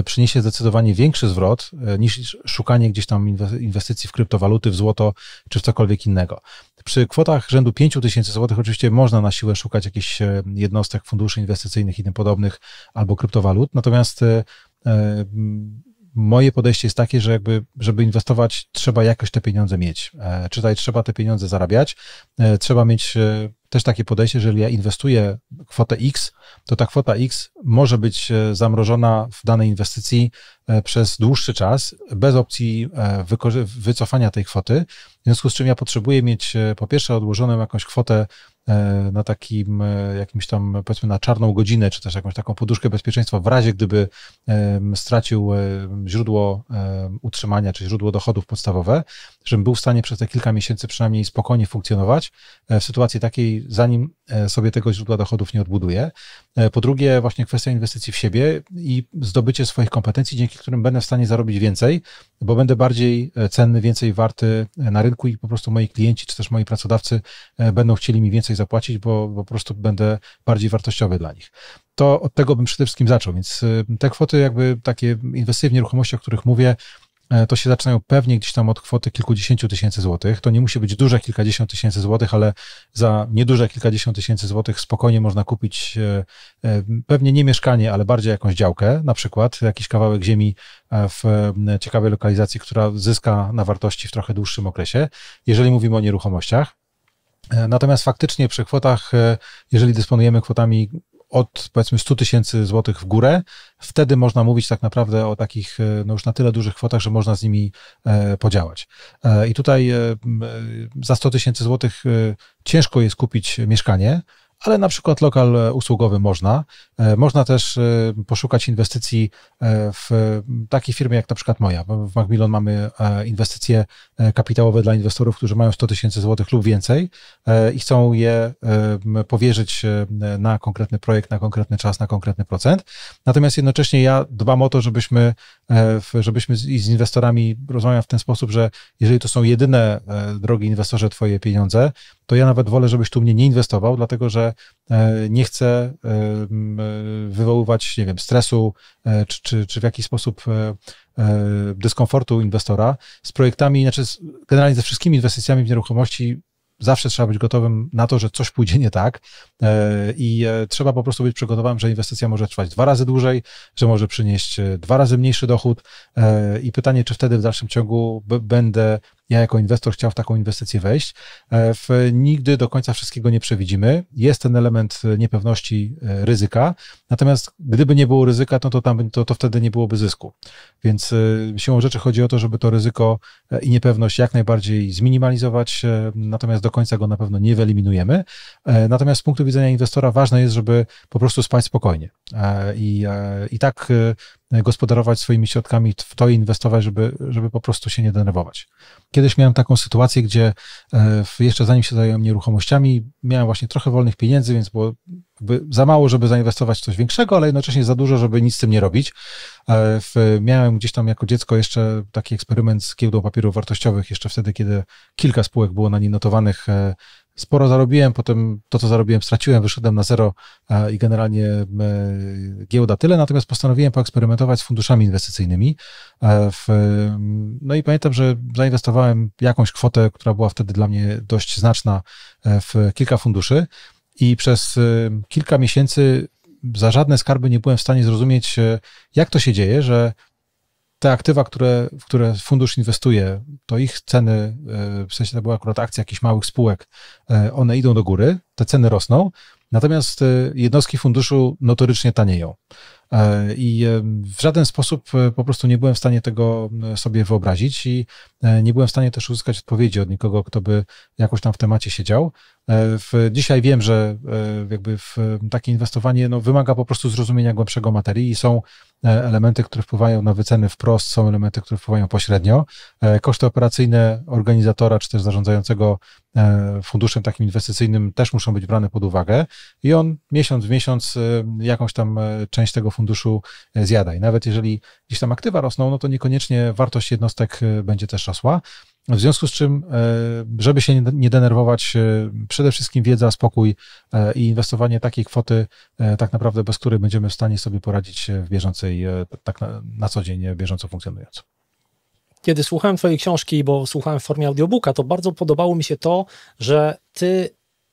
przyniesie zdecydowanie większy zwrot niż szukanie gdzieś tam inwestycji w kryptowaluty, w złoto czy w cokolwiek innego. Przy kwotach rzędu 5 tysięcy złotych oczywiście można na siłę szukać jakichś jednostek, funduszy inwestycyjnych i tym podobnych albo kryptowalut, natomiast moje podejście jest takie, że jakby, żeby inwestować, trzeba jakoś te pieniądze mieć. E, Czytaj, trzeba te pieniądze zarabiać, e, trzeba mieć e, też takie podejście, jeżeli ja inwestuję kwotę X, to ta kwota X może być e, zamrożona w danej inwestycji e, przez dłuższy czas, bez opcji e, wycofania tej kwoty. W związku z czym ja potrzebuję mieć po pierwsze odłożoną jakąś kwotę na takim jakimś tam, powiedzmy, na czarną godzinę, czy też jakąś taką poduszkę bezpieczeństwa, w razie gdyby stracił źródło utrzymania, czy źródło dochodów podstawowe żebym był w stanie przez te kilka miesięcy przynajmniej spokojnie funkcjonować e, w sytuacji takiej, zanim e, sobie tego źródła dochodów nie odbuduję. E, po drugie, właśnie kwestia inwestycji w siebie i zdobycie swoich kompetencji, dzięki którym będę w stanie zarobić więcej, bo będę bardziej cenny, więcej warty na rynku i po prostu moi klienci czy też moi pracodawcy będą chcieli mi więcej zapłacić, bo, po prostu będę bardziej wartościowy dla nich to od tego bym przede wszystkim zaczął. Więc te kwoty, jakby takie inwestycje w nieruchomości, o których mówię, E, to się zaczynają pewnie gdzieś tam od kwoty kilkudziesięciu tysięcy złotych. To nie musi być duże kilkadziesiąt tysięcy złotych, ale za nieduże kilkadziesiąt tysięcy złotych spokojnie można kupić e, e, pewnie nie mieszkanie, ale bardziej jakąś działkę, na przykład jakiś kawałek ziemi w ciekawej lokalizacji, która zyska na wartości w trochę dłuższym okresie, jeżeli mówimy o nieruchomościach. Natomiast faktycznie przy kwotach, jeżeli dysponujemy kwotami od powiedzmy 100 tysięcy złotych w górę, wtedy można mówić tak naprawdę o takich e, no już na tyle dużych kwotach, że można z nimi e, podziałać. E, I tutaj za 100 tysięcy złotych ciężko jest kupić mieszkanie, ale na przykład lokal e, usługowy można. E, można też e, poszukać inwestycji w takiej firmie jak na przykład moja. W Macmillan mamy inwestycje kapitałowe dla inwestorów, którzy mają 100 tysięcy złotych lub więcej i chcą je powierzyć na konkretny projekt, na konkretny czas, na konkretny procent. Natomiast jednocześnie ja dbam o to, żebyśmy E, żebyśmy z, inwestorami rozmawiali w ten sposób, że jeżeli to są jedyne, e, drogi inwestorze, twoje pieniądze, to ja nawet wolę, żebyś tu mnie nie inwestował, dlatego że e, nie chcę wywoływać, nie wiem, stresu czy, czy, czy w jakiś sposób dyskomfortu inwestora. Z projektami, znaczy generalnie ze wszystkimi inwestycjami w nieruchomości zawsze trzeba być gotowym na to, że coś pójdzie nie tak e, i e, trzeba po prostu być przygotowanym, że inwestycja może trwać dwa razy dłużej, że może przynieść e, dwa razy mniejszy dochód i pytanie, czy wtedy w dalszym ciągu będę ja jako inwestor chciał w taką inwestycję wejść. E, w, nigdy do końca wszystkiego nie przewidzimy. Jest ten element e, niepewności e, ryzyka, natomiast gdyby nie było ryzyka, no to, tam, to, to wtedy nie byłoby zysku. Więc siłą rzeczy chodzi o to, żeby to ryzyko i niepewność jak najbardziej zminimalizować, natomiast do końca go na pewno nie wyeliminujemy. Natomiast z punktu widzenia inwestora ważne jest, żeby po prostu spać spokojnie. I, i tak gospodarować swoimi środkami, w to inwestować, żeby, żeby po prostu się nie denerwować. Kiedyś miałem taką sytuację, gdzie e, jeszcze zanim się zająłem nieruchomościami, miałem właśnie trochę wolnych pieniędzy, więc było za mało, żeby zainwestować w coś większego, ale jednocześnie za dużo, żeby nic z tym nie robić. E, w, miałem gdzieś tam jako dziecko jeszcze taki eksperyment z giełdą papierów wartościowych, jeszcze wtedy, kiedy kilka spółek było na niej notowanych. E, sporo zarobiłem, potem to, co zarobiłem, straciłem, wyszedłem na zero i generalnie e, giełda tyle. Natomiast postanowiłem poeksperymentować z funduszami inwestycyjnymi. Mm, no i pamiętam, że zainwestowałem jakąś kwotę, która była wtedy dla mnie dość znaczna w kilka funduszy. I przez kilka miesięcy za żadne skarby nie byłem w stanie zrozumieć, e, jak to się dzieje, że te aktywa, które, w które fundusz inwestuje, to ich ceny, e, w sensie to była akurat akcja jakichś małych spółek, e, one idą do góry, te ceny rosną, natomiast jednostki funduszu notorycznie tanieją. E, I e, w żaden sposób e, po prostu nie byłem w stanie tego sobie wyobrazić i nie byłem w stanie też uzyskać odpowiedzi od nikogo, kto by jakoś tam w temacie siedział. W, dzisiaj wiem, że jakby w, takie inwestowanie no, wymaga po prostu zrozumienia głębszego materii i są elementy, które wpływają na wyceny wprost, są elementy, które wpływają pośrednio. Koszty operacyjne organizatora czy też zarządzającego funduszem takim inwestycyjnym też muszą być brane pod uwagę i on miesiąc w miesiąc jakąś tam część tego funduszu funduszu e, zjadaj nawet jeżeli gdzieś tam aktywa rosną, no to niekoniecznie wartość jednostek e, będzie też rosła. W związku z czym, e, żeby się nie denerwować, przede wszystkim wiedza, spokój i inwestowanie takiej kwoty, tak naprawdę bez której będziemy w stanie sobie poradzić w bieżącej, tak na, na co dzień bieżąco funkcjonując kiedy słuchałem Twojej książki, bo słuchałem w formie audiobooka, to bardzo podobało mi się to, że Ty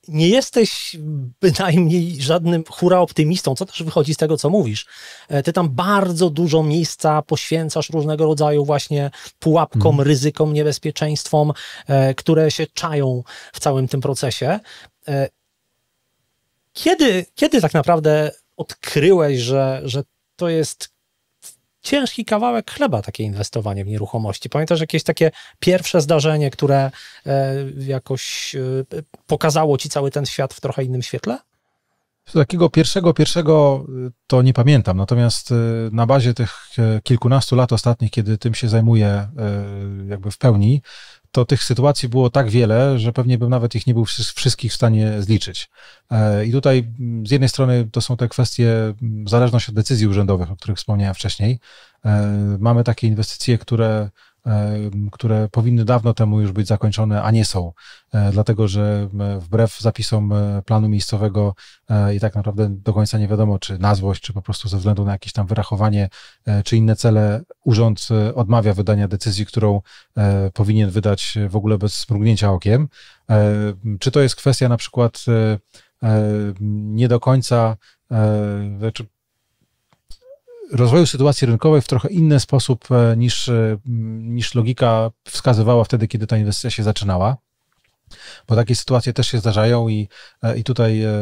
nie jesteś bynajmniej żadnym hura optymistą, co też wychodzi z tego, co mówisz. E, ty tam bardzo dużo miejsca poświęcasz różnego rodzaju właśnie pułapkom, mhm. ryzykom, niebezpieczeństwom, e, które się czają w całym tym procesie. E, kiedy, kiedy tak naprawdę odkryłeś, że, że to jest ciężki kawałek chleba, takie inwestowanie w nieruchomości. Pamiętasz jakieś takie pierwsze zdarzenie, które e, jakoś e, pokazało ci cały ten świat w trochę innym świetle? Takiego pierwszego, pierwszego e, to nie pamiętam, natomiast e, na bazie tych e, kilkunastu lat ostatnich, kiedy tym się zajmuję jakby w pełni, to tych sytuacji było tak wiele, że pewnie bym nawet ich nie był wszystkich w stanie zliczyć. E, I tutaj mm, z jednej strony to są te kwestie mm, zależność od decyzji urzędowych, o których wspomniałem wcześniej. E, mamy takie inwestycje, które które powinny dawno temu już być zakończone, a nie są, e, dlatego że e, wbrew zapisom e, planu miejscowego i tak naprawdę do końca nie wiadomo, czy na złość, czy po prostu ze względu na jakieś tam wyrachowanie, czy inne cele, urząd odmawia wydania decyzji, którą powinien wydać w ogóle bez mrugnięcia okiem. Czy to jest kwestia na przykład nie do końca, znaczy rozwoju sytuacji rynkowej w trochę inny sposób e, niż, e, niż logika wskazywała wtedy, kiedy ta inwestycja się zaczynała. Bo takie sytuacje też się zdarzają i, e, i tutaj e,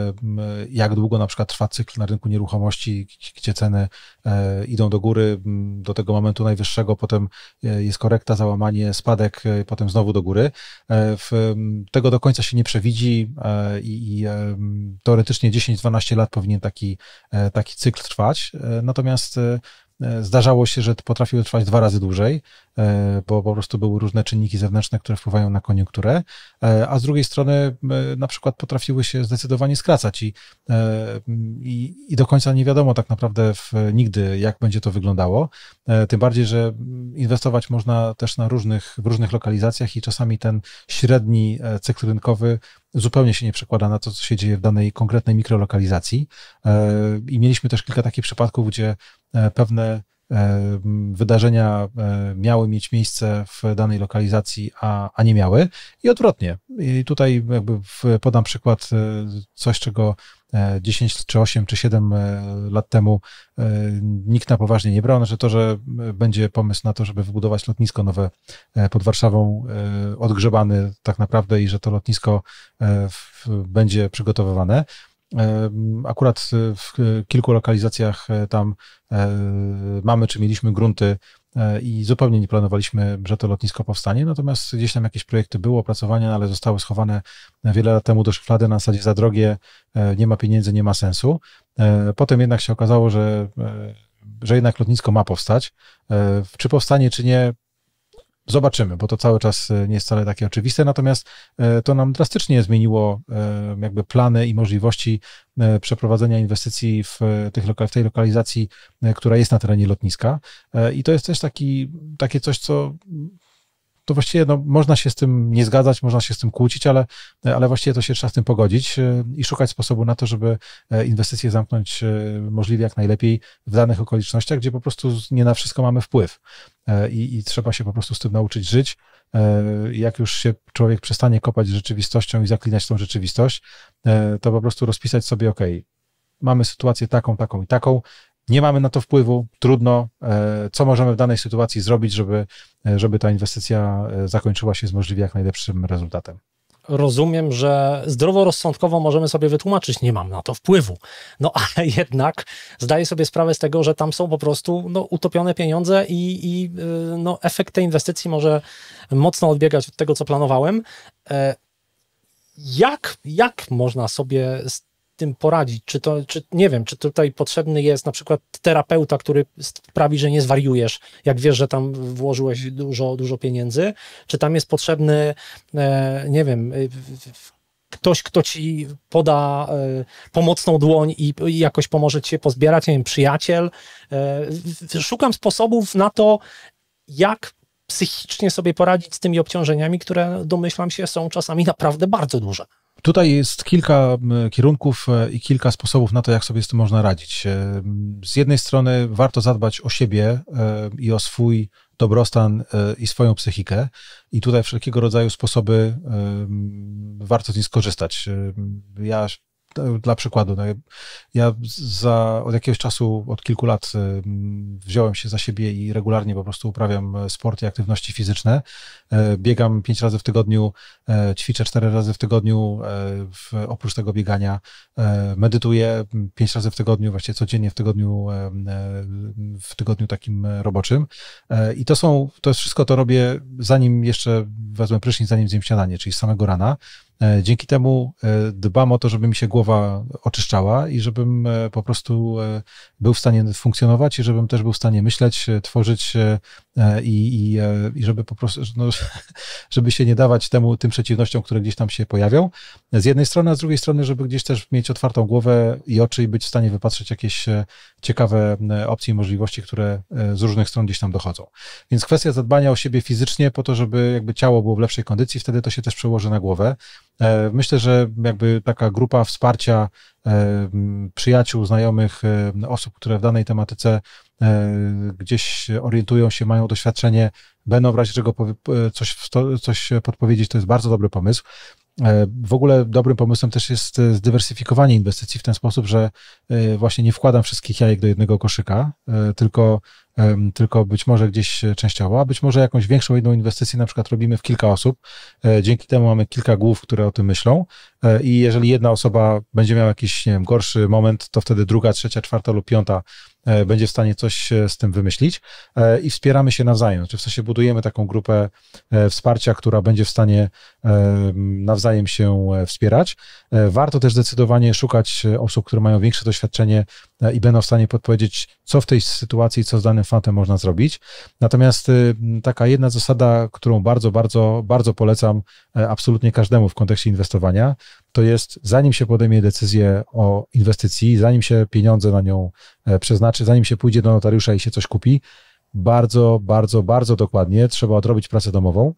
jak długo na przykład trwa cykl na rynku nieruchomości, gdzie ceny e, idą do góry do tego momentu najwyższego, potem jest korekta, załamanie, spadek, potem znowu do góry. W, tego do końca się nie przewidzi i, i teoretycznie 10-12 lat powinien taki, taki cykl trwać. Natomiast E, zdarzało się, że potrafiły trwać dwa razy dłużej, e, bo po prostu były różne czynniki zewnętrzne, które wpływają na koniunkturę, e, a z drugiej strony na przykład potrafiły się zdecydowanie skracać i, i, i do końca nie wiadomo tak naprawdę w, nigdy, jak będzie to wyglądało. Tym bardziej, że inwestować można też na różnych, w różnych lokalizacjach i czasami ten średni cykl rynkowy zupełnie się nie przekłada na to, co się dzieje w danej konkretnej mikrolokalizacji. E, I mieliśmy też kilka takich przypadków, gdzie e, pewne e, wydarzenia miały mieć miejsce w danej lokalizacji, a, a nie miały i odwrotnie. I tutaj jakby podam przykład coś, czego 10 e, czy 8 czy 7 e, lat temu e, nikt na poważnie nie brał. że znaczy to, że będzie pomysł na to, żeby wybudować lotnisko nowe pod Warszawą, odgrzebany tak naprawdę i że to lotnisko będzie przygotowywane. Akurat w kilku lokalizacjach tam mamy czy mieliśmy grunty E, i zupełnie nie planowaliśmy, że to lotnisko powstanie, natomiast gdzieś tam jakieś projekty były, opracowania, ale zostały schowane e, wiele lat temu do szuflady na zasadzie za drogie, e, nie ma pieniędzy, nie ma sensu. Potem jednak się okazało, że, że jednak lotnisko ma powstać. Czy powstanie, czy nie, Zobaczymy, bo to cały czas e, nie jest wcale takie oczywiste, natomiast e, to nam drastycznie zmieniło e, jakby plany i możliwości przeprowadzenia inwestycji w, tych w tej lokalizacji, która jest na terenie lotniska. I to jest też taki, takie coś, co to właściwie no, można się z tym nie zgadzać, można się z tym kłócić, ale, ale właściwie to się trzeba z tym pogodzić e, i szukać sposobu na to, żeby e, inwestycje zamknąć e, możliwie jak najlepiej w danych okolicznościach, gdzie po prostu nie na wszystko mamy wpływ i, i trzeba się po prostu z tym nauczyć żyć. Jak już się człowiek przestanie kopać rzeczywistością i zaklinać tą rzeczywistość, to po prostu rozpisać sobie, ok, mamy sytuację taką, taką i taką, nie mamy na to wpływu, trudno. E, co możemy w danej sytuacji zrobić, żeby, e, żeby ta inwestycja e, zakończyła się z możliwie jak najlepszym rezultatem? rozumiem, że zdroworozsądkowo możemy sobie wytłumaczyć, nie mam na to wpływu. No ale jednak zdaję sobie sprawę z tego, że tam są po prostu no, utopione pieniądze i, i no, efekt tej inwestycji może mocno odbiegać od tego, co planowałem. Jak, jak można sobie z tym poradzić? Czy to, czy, nie wiem, czy tutaj potrzebny jest na przykład terapeuta, który sprawi, że nie zwariujesz, jak wiesz, że tam włożyłeś dużo, dużo pieniędzy? Czy tam jest potrzebny, e, nie wiem, e, ktoś, kto ci poda e, pomocną dłoń i, i jakoś pomoże cię pozbierać, nie wiem, przyjaciel. E, szukam sposobów na to, jak psychicznie sobie poradzić z tymi obciążeniami, które domyślam się są czasami naprawdę bardzo duże. Tutaj jest kilka kierunków e, i kilka sposobów na to, jak sobie z tym można radzić. E, z jednej strony warto zadbać o siebie e, i o swój dobrostan i swoją psychikę, i tutaj wszelkiego rodzaju sposoby warto z nich skorzystać. Ja dla przykładu, no, ja za, od jakiegoś czasu, od kilku lat y, wziąłem się za siebie i regularnie po prostu uprawiam e, sport i aktywności fizyczne. E, biegam pięć razy w tygodniu, e, ćwiczę cztery razy w tygodniu, oprócz tego biegania medytuję pięć razy w tygodniu, właściwie codziennie w tygodniu, w tygodniu takim roboczym. I to są, to jest wszystko, to robię zanim jeszcze wezmę prysznic, zanim zjem śniadanie, czyli z samego rana. E, dzięki temu e, dbam o to, żeby mi się głowa oczyszczała i żebym e, po prostu był w stanie funkcjonować i żebym też był w stanie myśleć, tworzyć E, i, i, e, i żeby po prostu, no, żeby się nie dawać temu, tym przeciwnościom, które gdzieś tam się pojawią. Z jednej strony, a z drugiej strony, żeby gdzieś też mieć otwartą głowę i oczy i być w stanie wypatrzeć jakieś e, ciekawe opcje i możliwości, które z różnych stron gdzieś tam dochodzą. Więc kwestia zadbania o siebie fizycznie po to, żeby jakby ciało było w lepszej kondycji, wtedy to się też przełoży na głowę. Myślę, że jakby taka grupa wsparcia przyjaciół, znajomych, osób, które w danej tematyce E, gdzieś orientują się, mają doświadczenie, będą w razie czego e, coś, coś podpowiedzieć, to jest bardzo dobry pomysł. E, w ogóle dobrym pomysłem też jest zdywersyfikowanie inwestycji w ten sposób, że właśnie nie wkładam wszystkich jajek do jednego koszyka, tylko, tylko być może gdzieś częściowo, a być może jakąś większą jedną inwestycję na przykład robimy w kilka osób. Dzięki temu mamy kilka głów, które o tym myślą i jeżeli jedna osoba będzie miała jakiś nie wiem, gorszy moment, to wtedy druga, trzecia, czwarta lub piąta E, będzie w stanie coś z tym wymyślić e, i wspieramy się nawzajem. Znaczy w sensie budujemy taką grupę e, wsparcia, która będzie w stanie nawzajem się wspierać. Warto też zdecydowanie szukać osób, które mają większe doświadczenie E, i będą w stanie podpowiedzieć, co w tej sytuacji, co z danym fantem można zrobić. Natomiast y, taka jedna zasada, którą bardzo, bardzo, bardzo polecam e, absolutnie każdemu w kontekście inwestowania, to jest zanim się podejmie decyzję o inwestycji, zanim się pieniądze na nią e, przeznaczy, zanim się pójdzie do notariusza i się coś kupi, bardzo, bardzo, bardzo dokładnie trzeba odrobić pracę domową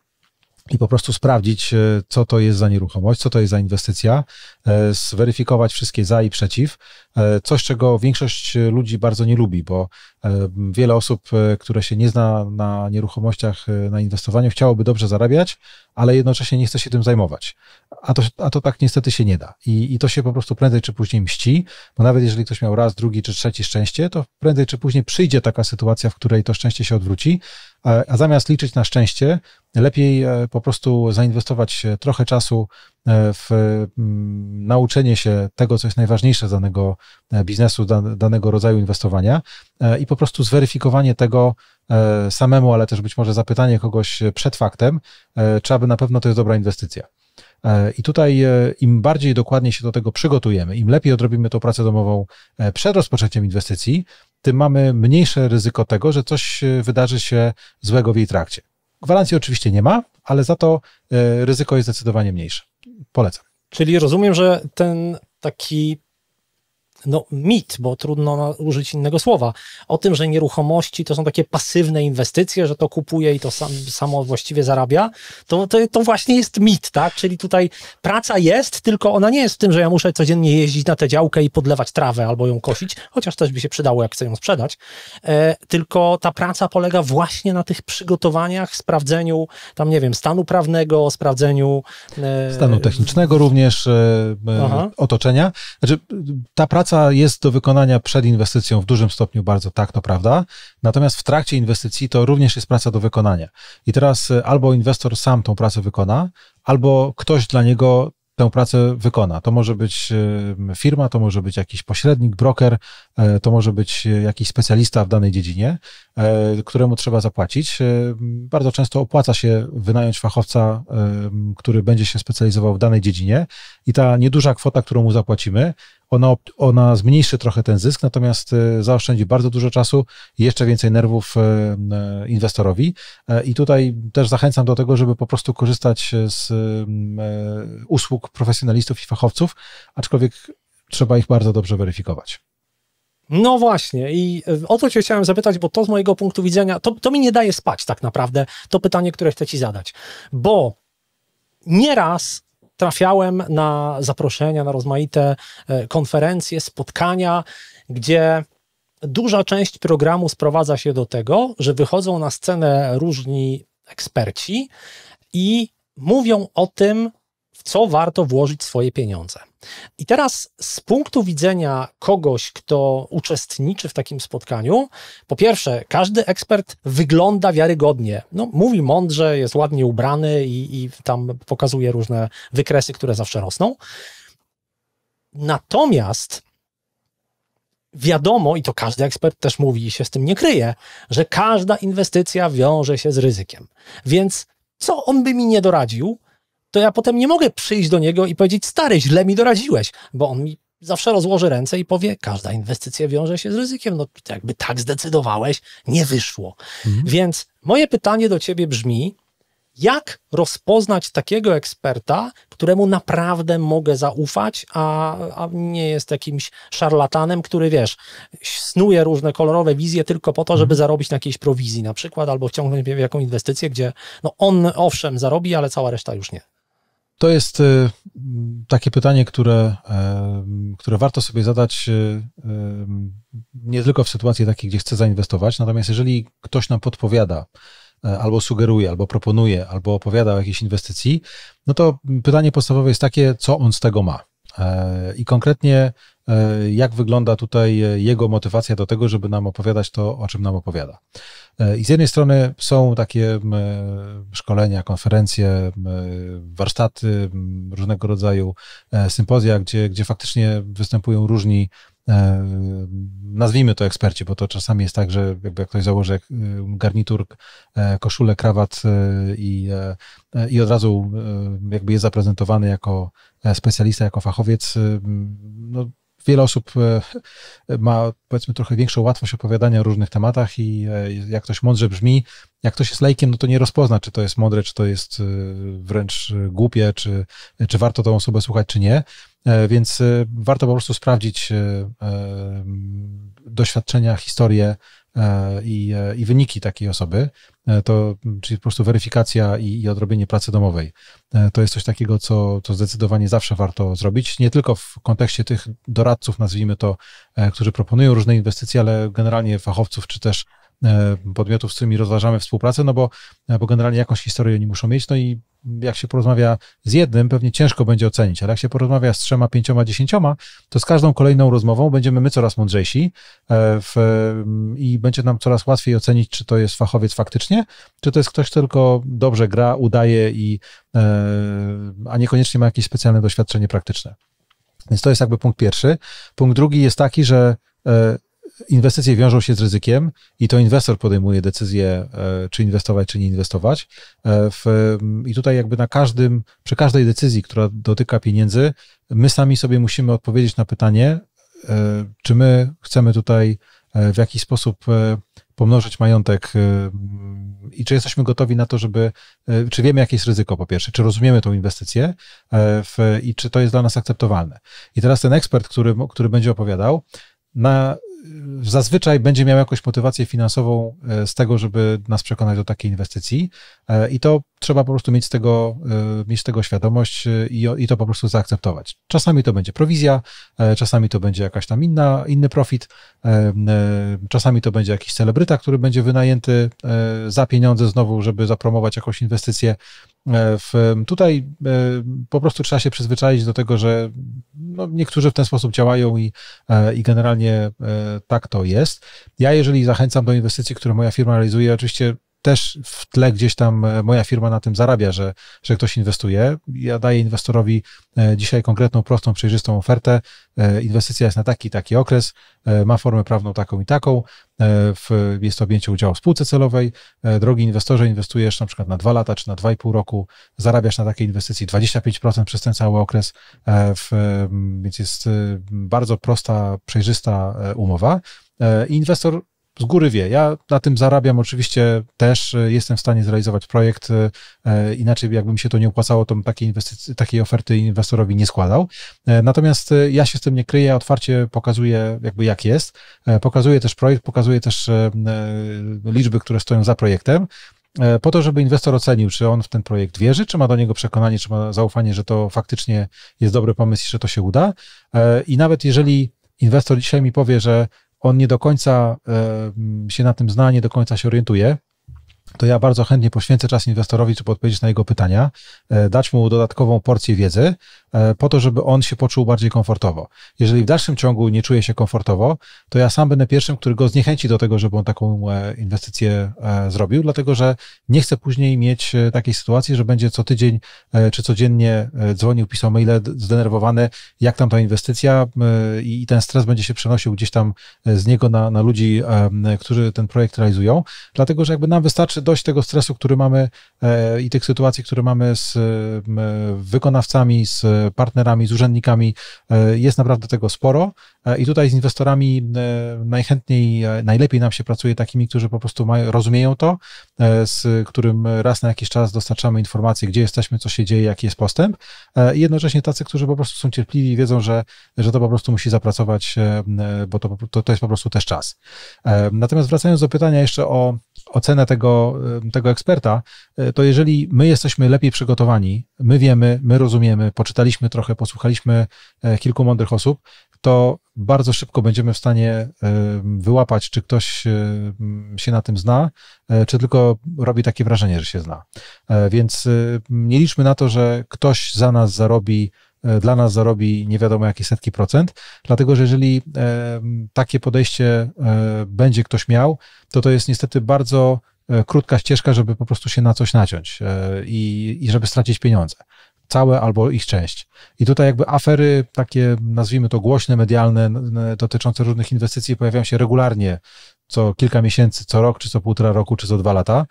i po prostu sprawdzić, e, co to jest za nieruchomość, co to jest za inwestycja, e, zweryfikować wszystkie za i przeciw. E, coś, czego większość ludzi bardzo nie lubi, bo wiele osób, które się nie zna na nieruchomościach, na inwestowaniu, chciałoby dobrze zarabiać, ale jednocześnie nie chce się tym zajmować. A to, a to tak niestety się nie da. I, I to się po prostu prędzej czy później mści, bo nawet jeżeli ktoś miał raz, drugi czy trzeci szczęście, to prędzej czy później przyjdzie taka sytuacja, w której to szczęście się odwróci a zamiast liczyć na szczęście, lepiej e, po prostu zainwestować e, trochę czasu e, w mm, nauczenie się tego, co jest najważniejsze z danego biznesu, danego rodzaju inwestowania i po prostu zweryfikowanie tego samemu, ale też być może zapytanie kogoś przed faktem, czy aby na pewno to jest dobra inwestycja. I tutaj im bardziej dokładnie się do tego przygotujemy, im lepiej odrobimy tą pracę domową przed rozpoczęciem inwestycji, tym mamy mniejsze ryzyko tego, że coś e, wydarzy się złego w jej trakcie. Gwarancji oczywiście nie ma, ale za to e, ryzyko jest zdecydowanie mniejsze. Polecam. Czyli rozumiem, że ten taki no, mit, bo trudno użyć innego słowa, o tym, że nieruchomości to są takie pasywne inwestycje, że to kupuje i to sam, samo właściwie zarabia, to, to, to, właśnie jest mit, tak? Czyli tutaj praca jest, tylko ona nie jest w tym, że ja muszę codziennie jeździć na tę działkę i podlewać trawę albo ją kosić, chociaż też by się przydało, jak chcę ją sprzedać, e, tylko ta praca polega właśnie na tych przygotowaniach, sprawdzeniu tam, nie wiem, stanu prawnego, sprawdzeniu... E, stanu technicznego również, e, e otoczenia. Znaczy, ta praca praca jest do wykonania przed inwestycją w dużym stopniu bardzo tak, to prawda. Natomiast w trakcie inwestycji to również jest praca do wykonania. I teraz y, albo inwestor sam tą pracę wykona, albo ktoś dla niego tę pracę wykona. To może być y, firma, to może być jakiś pośrednik, broker, y, to może być jakiś specjalista w danej dziedzinie, któremu trzeba zapłacić. Bardzo często opłaca się wynająć fachowca, który będzie się specjalizował w danej dziedzinie i ta nieduża kwota, którą mu zapłacimy, ona, ona zmniejszy trochę ten zysk, natomiast e, zaoszczędzi bardzo dużo czasu i jeszcze więcej nerwów e, e, inwestorowi. I tutaj też zachęcam do tego, żeby po prostu korzystać z usług profesjonalistów i fachowców, aczkolwiek trzeba ich bardzo dobrze weryfikować. No właśnie, i o to Cię chciałem zapytać, bo to z mojego punktu widzenia, to, to mi nie daje spać tak naprawdę, to pytanie, które chcę Ci zadać. Bo nieraz trafiałem na zaproszenia, na rozmaite e, konferencje, spotkania, gdzie duża część programu sprowadza się do tego, że wychodzą na scenę różni eksperci i mówią o tym, w co warto włożyć swoje pieniądze. I teraz z punktu widzenia kogoś, kto uczestniczy w takim spotkaniu, po pierwsze, każdy ekspert wygląda wiarygodnie. No, mówi mądrze, jest ładnie ubrany i, i tam pokazuje różne wykresy, które zawsze rosną. Natomiast wiadomo, i to każdy ekspert też mówi i się z tym nie kryje, że każda inwestycja wiąże się z ryzykiem. Więc co on by mi nie doradził, to ja potem nie mogę przyjść do niego i powiedzieć, stary, źle mi doradziłeś, bo on mi zawsze rozłoży ręce i powie, każda inwestycja wiąże się z ryzykiem. No jakby tak zdecydowałeś, nie wyszło. Mhm. Więc moje pytanie do ciebie brzmi, jak rozpoznać takiego eksperta, któremu naprawdę mogę zaufać, a, a, nie jest jakimś szarlatanem, który wiesz, snuje różne kolorowe wizje tylko po to, żeby mhm. zarobić na jakiejś prowizji na przykład, albo wciągnąć w jakąś inwestycję, gdzie no on owszem zarobi, ale cała reszta już nie. To jest y, takie pytanie, które, e, które warto sobie zadać y, y, nie tylko w sytuacji takiej, gdzie chcę zainwestować, natomiast jeżeli ktoś nam podpowiada, e, albo sugeruje, albo proponuje, albo opowiada o jakiejś inwestycji, no to pytanie podstawowe jest takie, co on z tego ma? E, I konkretnie, e, jak wygląda tutaj jego motywacja do tego, żeby nam opowiadać to, o czym nam opowiada. E, I z jednej strony są takie szkolenia, konferencje, warsztaty różnego rodzaju, sympozja, gdzie, gdzie faktycznie występują różni E, nazwijmy to eksperci, bo to czasami jest tak, że jakby ktoś założy e, garnitur, e, koszulę, krawat i, i od razu jakby jest zaprezentowany jako specjalista, jako fachowiec, no, wiele osób ma powiedzmy trochę większą łatwość opowiadania o różnych tematach i jak ktoś mądrze brzmi, jak ktoś jest lejkiem, no to nie rozpozna, czy to jest mądre, czy to jest wręcz głupie, czy, czy warto tą osobę słuchać, czy nie. E, więc e, warto po prostu sprawdzić e, doświadczenia, historię i, i wyniki takiej osoby, to, czyli po prostu weryfikacja i, i odrobienie pracy domowej. To jest coś takiego, co, co zdecydowanie zawsze warto zrobić, nie tylko w kontekście tych doradców, nazwijmy to, którzy proponują różne inwestycje, ale generalnie fachowców, czy też E, podmiotów, z którymi rozważamy współpracę, no bo, e, bo generalnie jakąś historię oni muszą mieć, no i jak się porozmawia z jednym, pewnie ciężko będzie ocenić, ale jak się porozmawia z trzema, pięcioma, dziesięcioma, to z każdą kolejną rozmową będziemy my coraz mądrzejsi e, w, i będzie nam coraz łatwiej ocenić, czy to jest fachowiec faktycznie, czy to jest ktoś, kto tylko dobrze gra, udaje, i, a niekoniecznie ma jakieś specjalne doświadczenie praktyczne. Więc to jest jakby punkt pierwszy. Punkt drugi jest taki, że inwestycje wiążą się z ryzykiem i to inwestor podejmuje decyzję, e, czy inwestować, czy nie inwestować. E, w, I tutaj jakby na każdym, przy każdej decyzji, która dotyka pieniędzy, my sami sobie musimy odpowiedzieć na pytanie, e, czy my chcemy tutaj w jakiś sposób pomnożyć majątek i czy jesteśmy gotowi na to, żeby, czy wiemy, jakie jest ryzyko po pierwsze, czy rozumiemy tą inwestycję w, i czy to jest dla nas akceptowalne. I teraz ten ekspert, który, który będzie opowiadał, na zazwyczaj będzie miał jakąś motywację finansową e, z tego, żeby nas przekonać do takiej inwestycji e, i to trzeba po prostu mieć tego, y, mieć tego świadomość y, i, i to po prostu zaakceptować. Czasami to będzie prowizja, e, czasami to będzie jakaś tam inna, inny profit, e, e, czasami to będzie jakiś celebryta, który będzie wynajęty za pieniądze znowu, żeby zapromować jakąś inwestycję. W, tutaj po prostu trzeba się przyzwyczaić do tego, że no, niektórzy w ten sposób działają i, i generalnie tak to jest. Ja jeżeli zachęcam do inwestycji, które moja firma realizuje, oczywiście też w tle gdzieś tam e, moja firma na tym zarabia, że, że ktoś inwestuje. Ja daję inwestorowi e, dzisiaj konkretną, prostą, przejrzystą ofertę. E, inwestycja jest na taki taki okres, ma formę prawną taką i taką, w, jest to objęcie udziału w spółce celowej. Drogi inwestorze, inwestujesz na przykład na dwa lata czy na dwa i pół roku, zarabiasz na takiej inwestycji 25% przez ten cały okres, w, mm, więc jest bardzo prosta, przejrzysta umowa. inwestor z góry wie. Ja na tym zarabiam oczywiście też, e, jestem w stanie zrealizować projekt. E, e, inaczej, jakby mi się to nie opłacało, to bym takiej, takiej oferty inwestorowi nie składał. Natomiast ja się z tym nie kryję, otwarcie pokazuję, jakby jak jest. Pokazuję też projekt, pokazuję też liczby, które stoją za projektem po to, żeby inwestor ocenił, czy on w ten projekt wierzy, czy ma do niego przekonanie, czy ma zaufanie, że to faktycznie jest dobry pomysł i że to się uda. I nawet jeżeli inwestor dzisiaj mi powie, że on nie do końca e, mm, się na tym zna, nie do końca się orientuje, to ja bardzo chętnie poświęcę czas inwestorowi, żeby odpowiedzieć na jego pytania, e, dać mu dodatkową porcję wiedzy, E, po to, żeby on się poczuł bardziej komfortowo. Jeżeli w dalszym ciągu nie czuje się komfortowo, to ja sam będę pierwszym, który go zniechęci do tego, żeby on taką e, inwestycję e, zrobił, dlatego że nie chcę później mieć takiej sytuacji, że będzie co tydzień czy codziennie dzwonił, pisał maile zdenerwowany, jak tam ta inwestycja i ten stres będzie się przenosił gdzieś tam z niego na, na ludzi, którzy ten projekt realizują, dlatego że jakby nam wystarczy dość tego stresu, który mamy i tych sytuacji, które mamy z wykonawcami, z partnerami, z urzędnikami. E, jest naprawdę tego sporo e, i tutaj z inwestorami e, najchętniej, najlepiej nam się pracuje takimi, którzy po prostu mają, rozumieją to, z którym raz na jakiś czas dostarczamy informacje, gdzie jesteśmy, co się dzieje, jaki jest postęp i jednocześnie tacy, którzy po prostu są cierpliwi, wiedzą, że, że to po prostu musi zapracować, bo to, to, to jest po prostu też czas. Natomiast wracając do pytania jeszcze o ocenę tego, y, tego eksperta, y, to jeżeli my jesteśmy lepiej przygotowani, my wiemy, my rozumiemy, poczytaliśmy trochę, posłuchaliśmy e, kilku mądrych osób, to bardzo szybko będziemy w stanie e, wyłapać, czy ktoś e, się na tym zna, czy tylko robi takie wrażenie, że się zna. Więc nie liczmy na to, że ktoś za nas zarobi E, dla nas zarobi nie wiadomo jakie setki procent, dlatego że jeżeli e, takie podejście e, będzie ktoś miał, to to jest niestety bardzo krótka ścieżka, żeby po prostu się na coś naciąć i, i żeby stracić pieniądze. Całe albo ich część. I tutaj jakby afery takie, nazwijmy to głośne, medialne, dotyczące różnych inwestycji pojawiają się regularnie co kilka miesięcy, co rok, czy co półtora roku, czy co dwa lata.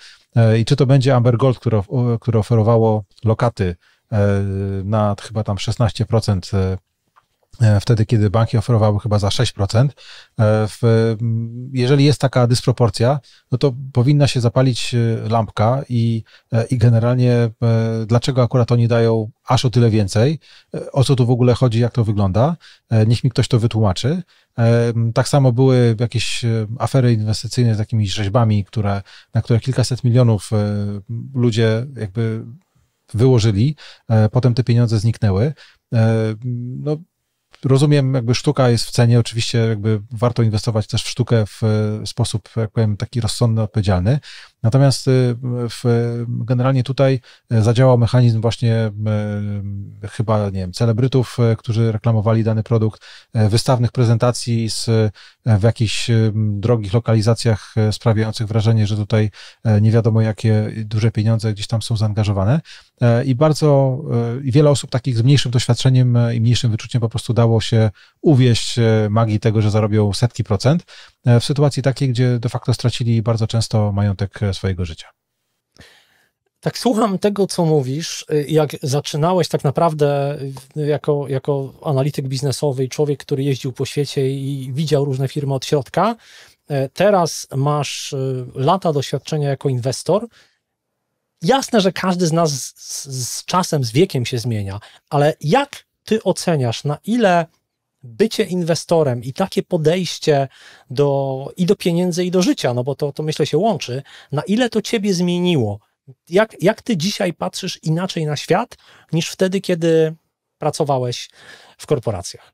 I czy to będzie Amber Gold, które, które oferowało lokaty E, na chyba tam 16% e, e, wtedy, kiedy banki oferowały chyba za 6%. Mm, jeżeli jest taka dysproporcja, no to powinna się zapalić lampka i, i generalnie dlaczego akurat oni dają aż o tyle więcej, o co tu w ogóle chodzi, jak to wygląda, niech mi ktoś to wytłumaczy. Tak samo były jakieś afery inwestycyjne z jakimiś rzeźbami, które, na które kilkaset milionów ludzie jakby wyłożyli, e, potem te pieniądze zniknęły. E, no, rozumiem, jakby sztuka jest w cenie, oczywiście jakby warto inwestować też w sztukę w e, sposób, jak powiem, taki rozsądny, odpowiedzialny, Natomiast y, w, generalnie tutaj y, zadziałał mechanizm właśnie y, chyba, nie wiem, celebrytów, którzy reklamowali dany produkt, wystawnych prezentacji z, w jakichś drogich lokalizacjach sprawiających wrażenie, że tutaj nie wiadomo jakie duże pieniądze gdzieś tam są zaangażowane. I bardzo, i wiele osób takich z mniejszym doświadczeniem i mniejszym wyczuciem po prostu dało się uwieść magii tego, że zarobią setki procent. E, w sytuacji takiej, gdzie de facto stracili bardzo często majątek e, swojego życia. Tak słucham tego, co mówisz, e, jak zaczynałeś tak naprawdę jako, jako analityk biznesowy człowiek, który jeździł po świecie i widział różne firmy od środka. Teraz masz lata doświadczenia jako inwestor. Jasne, że każdy z nas z, z czasem, z wiekiem się zmienia, ale jak ty oceniasz, na ile bycie inwestorem i takie podejście do, i do pieniędzy, i do życia, no bo to, to myślę się łączy, na ile to ciebie zmieniło? Jak, jak ty dzisiaj patrzysz inaczej na świat niż wtedy, kiedy pracowałeś w korporacjach?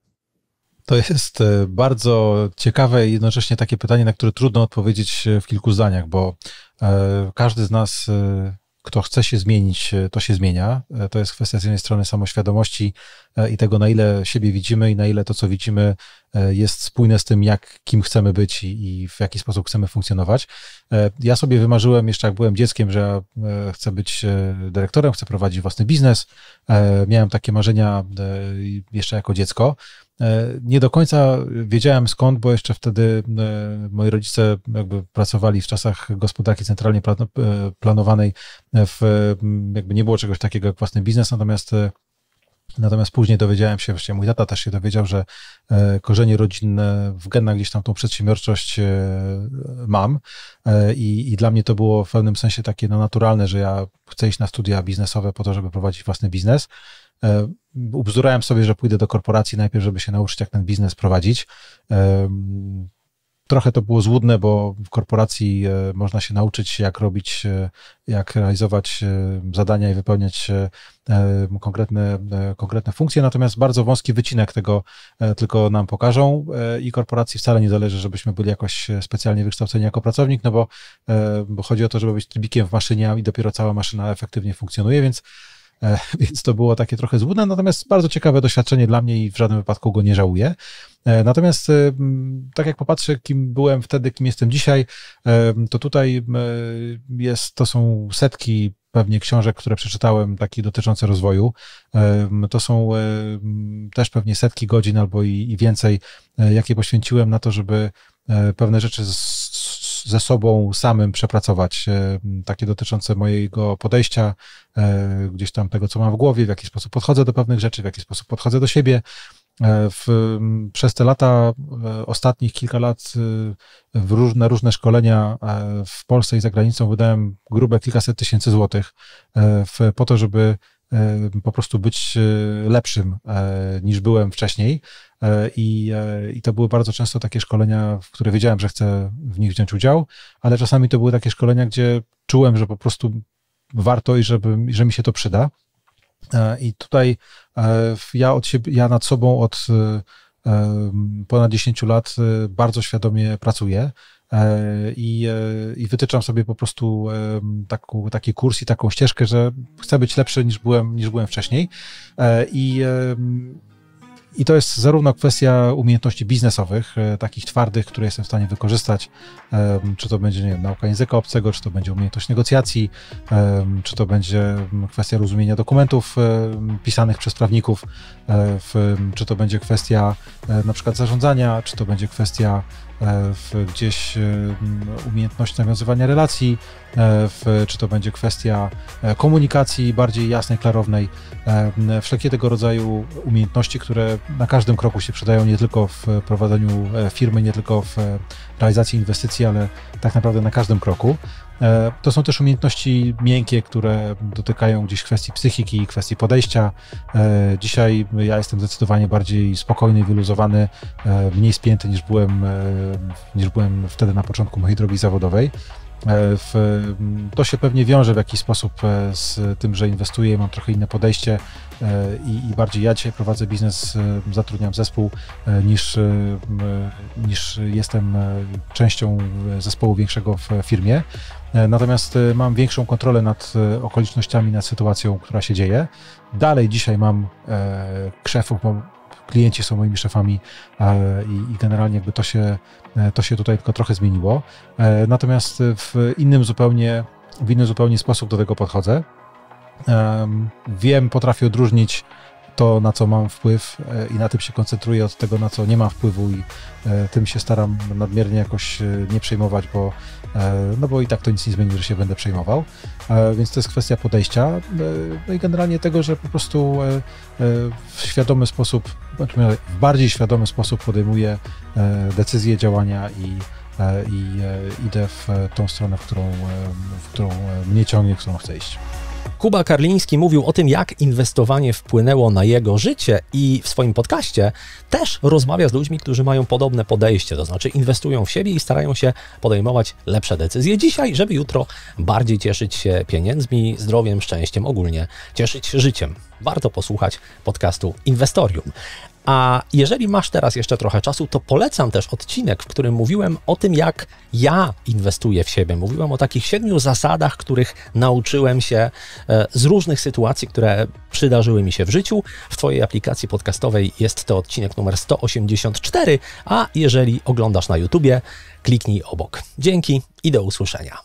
To jest e, bardzo ciekawe i jednocześnie takie pytanie, na które trudno odpowiedzieć e, w kilku zdaniach, bo e, każdy z nas kto chce się zmienić, e, to się zmienia. E, to jest kwestia z jednej strony samoświadomości e, i tego, na ile siebie widzimy i na ile to, co widzimy, jest spójne z tym, jak kim chcemy być i, i w jaki sposób chcemy funkcjonować. Ja sobie wymarzyłem jeszcze, jak byłem dzieckiem, że chcę być dyrektorem, chcę prowadzić własny biznes. Miałem takie marzenia jeszcze jako dziecko. E, nie do końca wiedziałem skąd, bo jeszcze wtedy e, moi rodzice jakby pracowali w czasach gospodarki centralnie e, planowanej, w, jakby nie było czegoś takiego jak własny biznes, natomiast Natomiast później dowiedziałem się, właściwie mój tata też się dowiedział, że korzenie rodzinne w genach gdzieś tam tą przedsiębiorczość mam i, i dla mnie to było w pewnym sensie takie no, naturalne, że ja chcę iść na studia biznesowe po to, żeby prowadzić własny biznes ubzdurałem sobie, że pójdę do korporacji najpierw, żeby się nauczyć, jak ten biznes prowadzić. Trochę to było złudne, bo w korporacji e, można się nauczyć, jak robić, e, jak realizować e, zadania i wypełniać konkretne, konkretne funkcje, natomiast bardzo wąski wycinek tego tylko nam pokażą i korporacji wcale nie zależy, żebyśmy byli jakoś specjalnie wykształceni jako pracownik, no bo, bo chodzi o to, żeby być trybikiem w maszynie i dopiero cała maszyna efektywnie funkcjonuje, więc E, więc to było takie trochę złudne, natomiast bardzo ciekawe doświadczenie dla mnie i w żadnym wypadku go nie żałuję. E, natomiast e, tak jak popatrzę, kim byłem wtedy, kim jestem dzisiaj, to tutaj jest, to są setki pewnie książek, które przeczytałem, takie dotyczące rozwoju. To są też pewnie setki godzin albo i, więcej, jakie poświęciłem na to, żeby pewne rzeczy z ze sobą samym przepracować, e, takie dotyczące mojego podejścia, e, gdzieś tam tego, co mam w głowie, w jaki sposób podchodzę do pewnych rzeczy, w jaki sposób podchodzę do siebie. E, w, przez te lata, ostatnich kilka lat, w różne, różne szkolenia w Polsce i za granicą wydałem grube kilkaset tysięcy złotych w, po to, żeby E, po prostu być e, lepszym e, niż byłem wcześniej. I, I to były bardzo często takie szkolenia, w które wiedziałem, że chcę w nich wziąć udział, ale czasami to były takie szkolenia, gdzie czułem, że po prostu warto i żeby, że mi się to przyda. I tutaj ja od siebie, ja nad sobą od ponad 10 lat bardzo świadomie pracuję. E, i, e, i wytyczam sobie po prostu e, taką, taki kurs i taką ścieżkę, że chcę być lepszy niż byłem, niż byłem wcześniej. I i to jest zarówno kwestia umiejętności biznesowych, takich twardych, które jestem w stanie wykorzystać, czy to będzie nie wiem, nauka języka obcego, czy to będzie umiejętność negocjacji, czy to będzie kwestia rozumienia dokumentów pisanych przez prawników, czy to będzie kwestia na przykład zarządzania, czy to będzie kwestia E, w gdzieś e, umiejętność nawiązywania relacji, e, w, czy to będzie kwestia komunikacji bardziej jasnej, klarownej, wszelkie tego rodzaju umiejętności, które na każdym kroku się przydają nie tylko w prowadzeniu firmy, nie tylko w realizacji inwestycji, ale tak naprawdę na każdym kroku. E, to są też umiejętności miękkie, które dotykają gdzieś kwestii psychiki i kwestii podejścia. E, dzisiaj ja jestem zdecydowanie bardziej spokojny wyluzowany, e, mniej spięty niż byłem, niż byłem wtedy na początku mojej drogi zawodowej. E, w, mm, to się pewnie wiąże w jakiś sposób e, z tym, że inwestuję, mam trochę inne podejście e, i, i bardziej ja dzisiaj prowadzę biznes, zatrudniam zespół niż, niż jestem częścią zespołu większego w firmie. Natomiast mam większą kontrolę nad okolicznościami, nad sytuacją, która się dzieje. Dalej dzisiaj mam e, klienci są moimi szefami e, i, i generalnie jakby to się, e, to się tutaj tylko trochę zmieniło. E, natomiast w innym zupełnie, w inny zupełnie sposób do tego podchodzę. Wiem, potrafię odróżnić to, na co mam wpływ i na tym się koncentruję od tego, na co nie mam wpływu i tym się staram nadmiernie jakoś nie przejmować, bo E, no bo i tak to nic nie zmieni, że się będę przejmował. E, więc to jest kwestia podejścia e, no i generalnie tego, że po prostu w świadomy sposób, w bardziej świadomy sposób podejmuję decyzje, działania i i idę w tą stronę, w którą, w którą mnie ciągnie, w którą chcę iść. Kuba Karliński mówił o tym, jak inwestowanie wpłynęło na jego życie i w swoim podcaście też rozmawia z ludźmi, którzy mają podobne podejście, to znaczy inwestują w siebie i starają się podejmować lepsze decyzje dzisiaj, żeby jutro bardziej cieszyć się pieniędzmi, zdrowiem, szczęściem, ogólnie cieszyć życiem. Warto posłuchać podcastu Inwestorium. A jeżeli masz teraz jeszcze trochę czasu, to polecam też odcinek, w którym mówiłem o tym, jak ja inwestuję w siebie. Mówiłem o takich siedmiu zasadach, których nauczyłem się e, z różnych sytuacji, które przydarzyły mi się w życiu. W Twojej aplikacji podcastowej jest to odcinek numer 184, a jeżeli oglądasz na YouTubie, kliknij obok. Dzięki i do usłyszenia.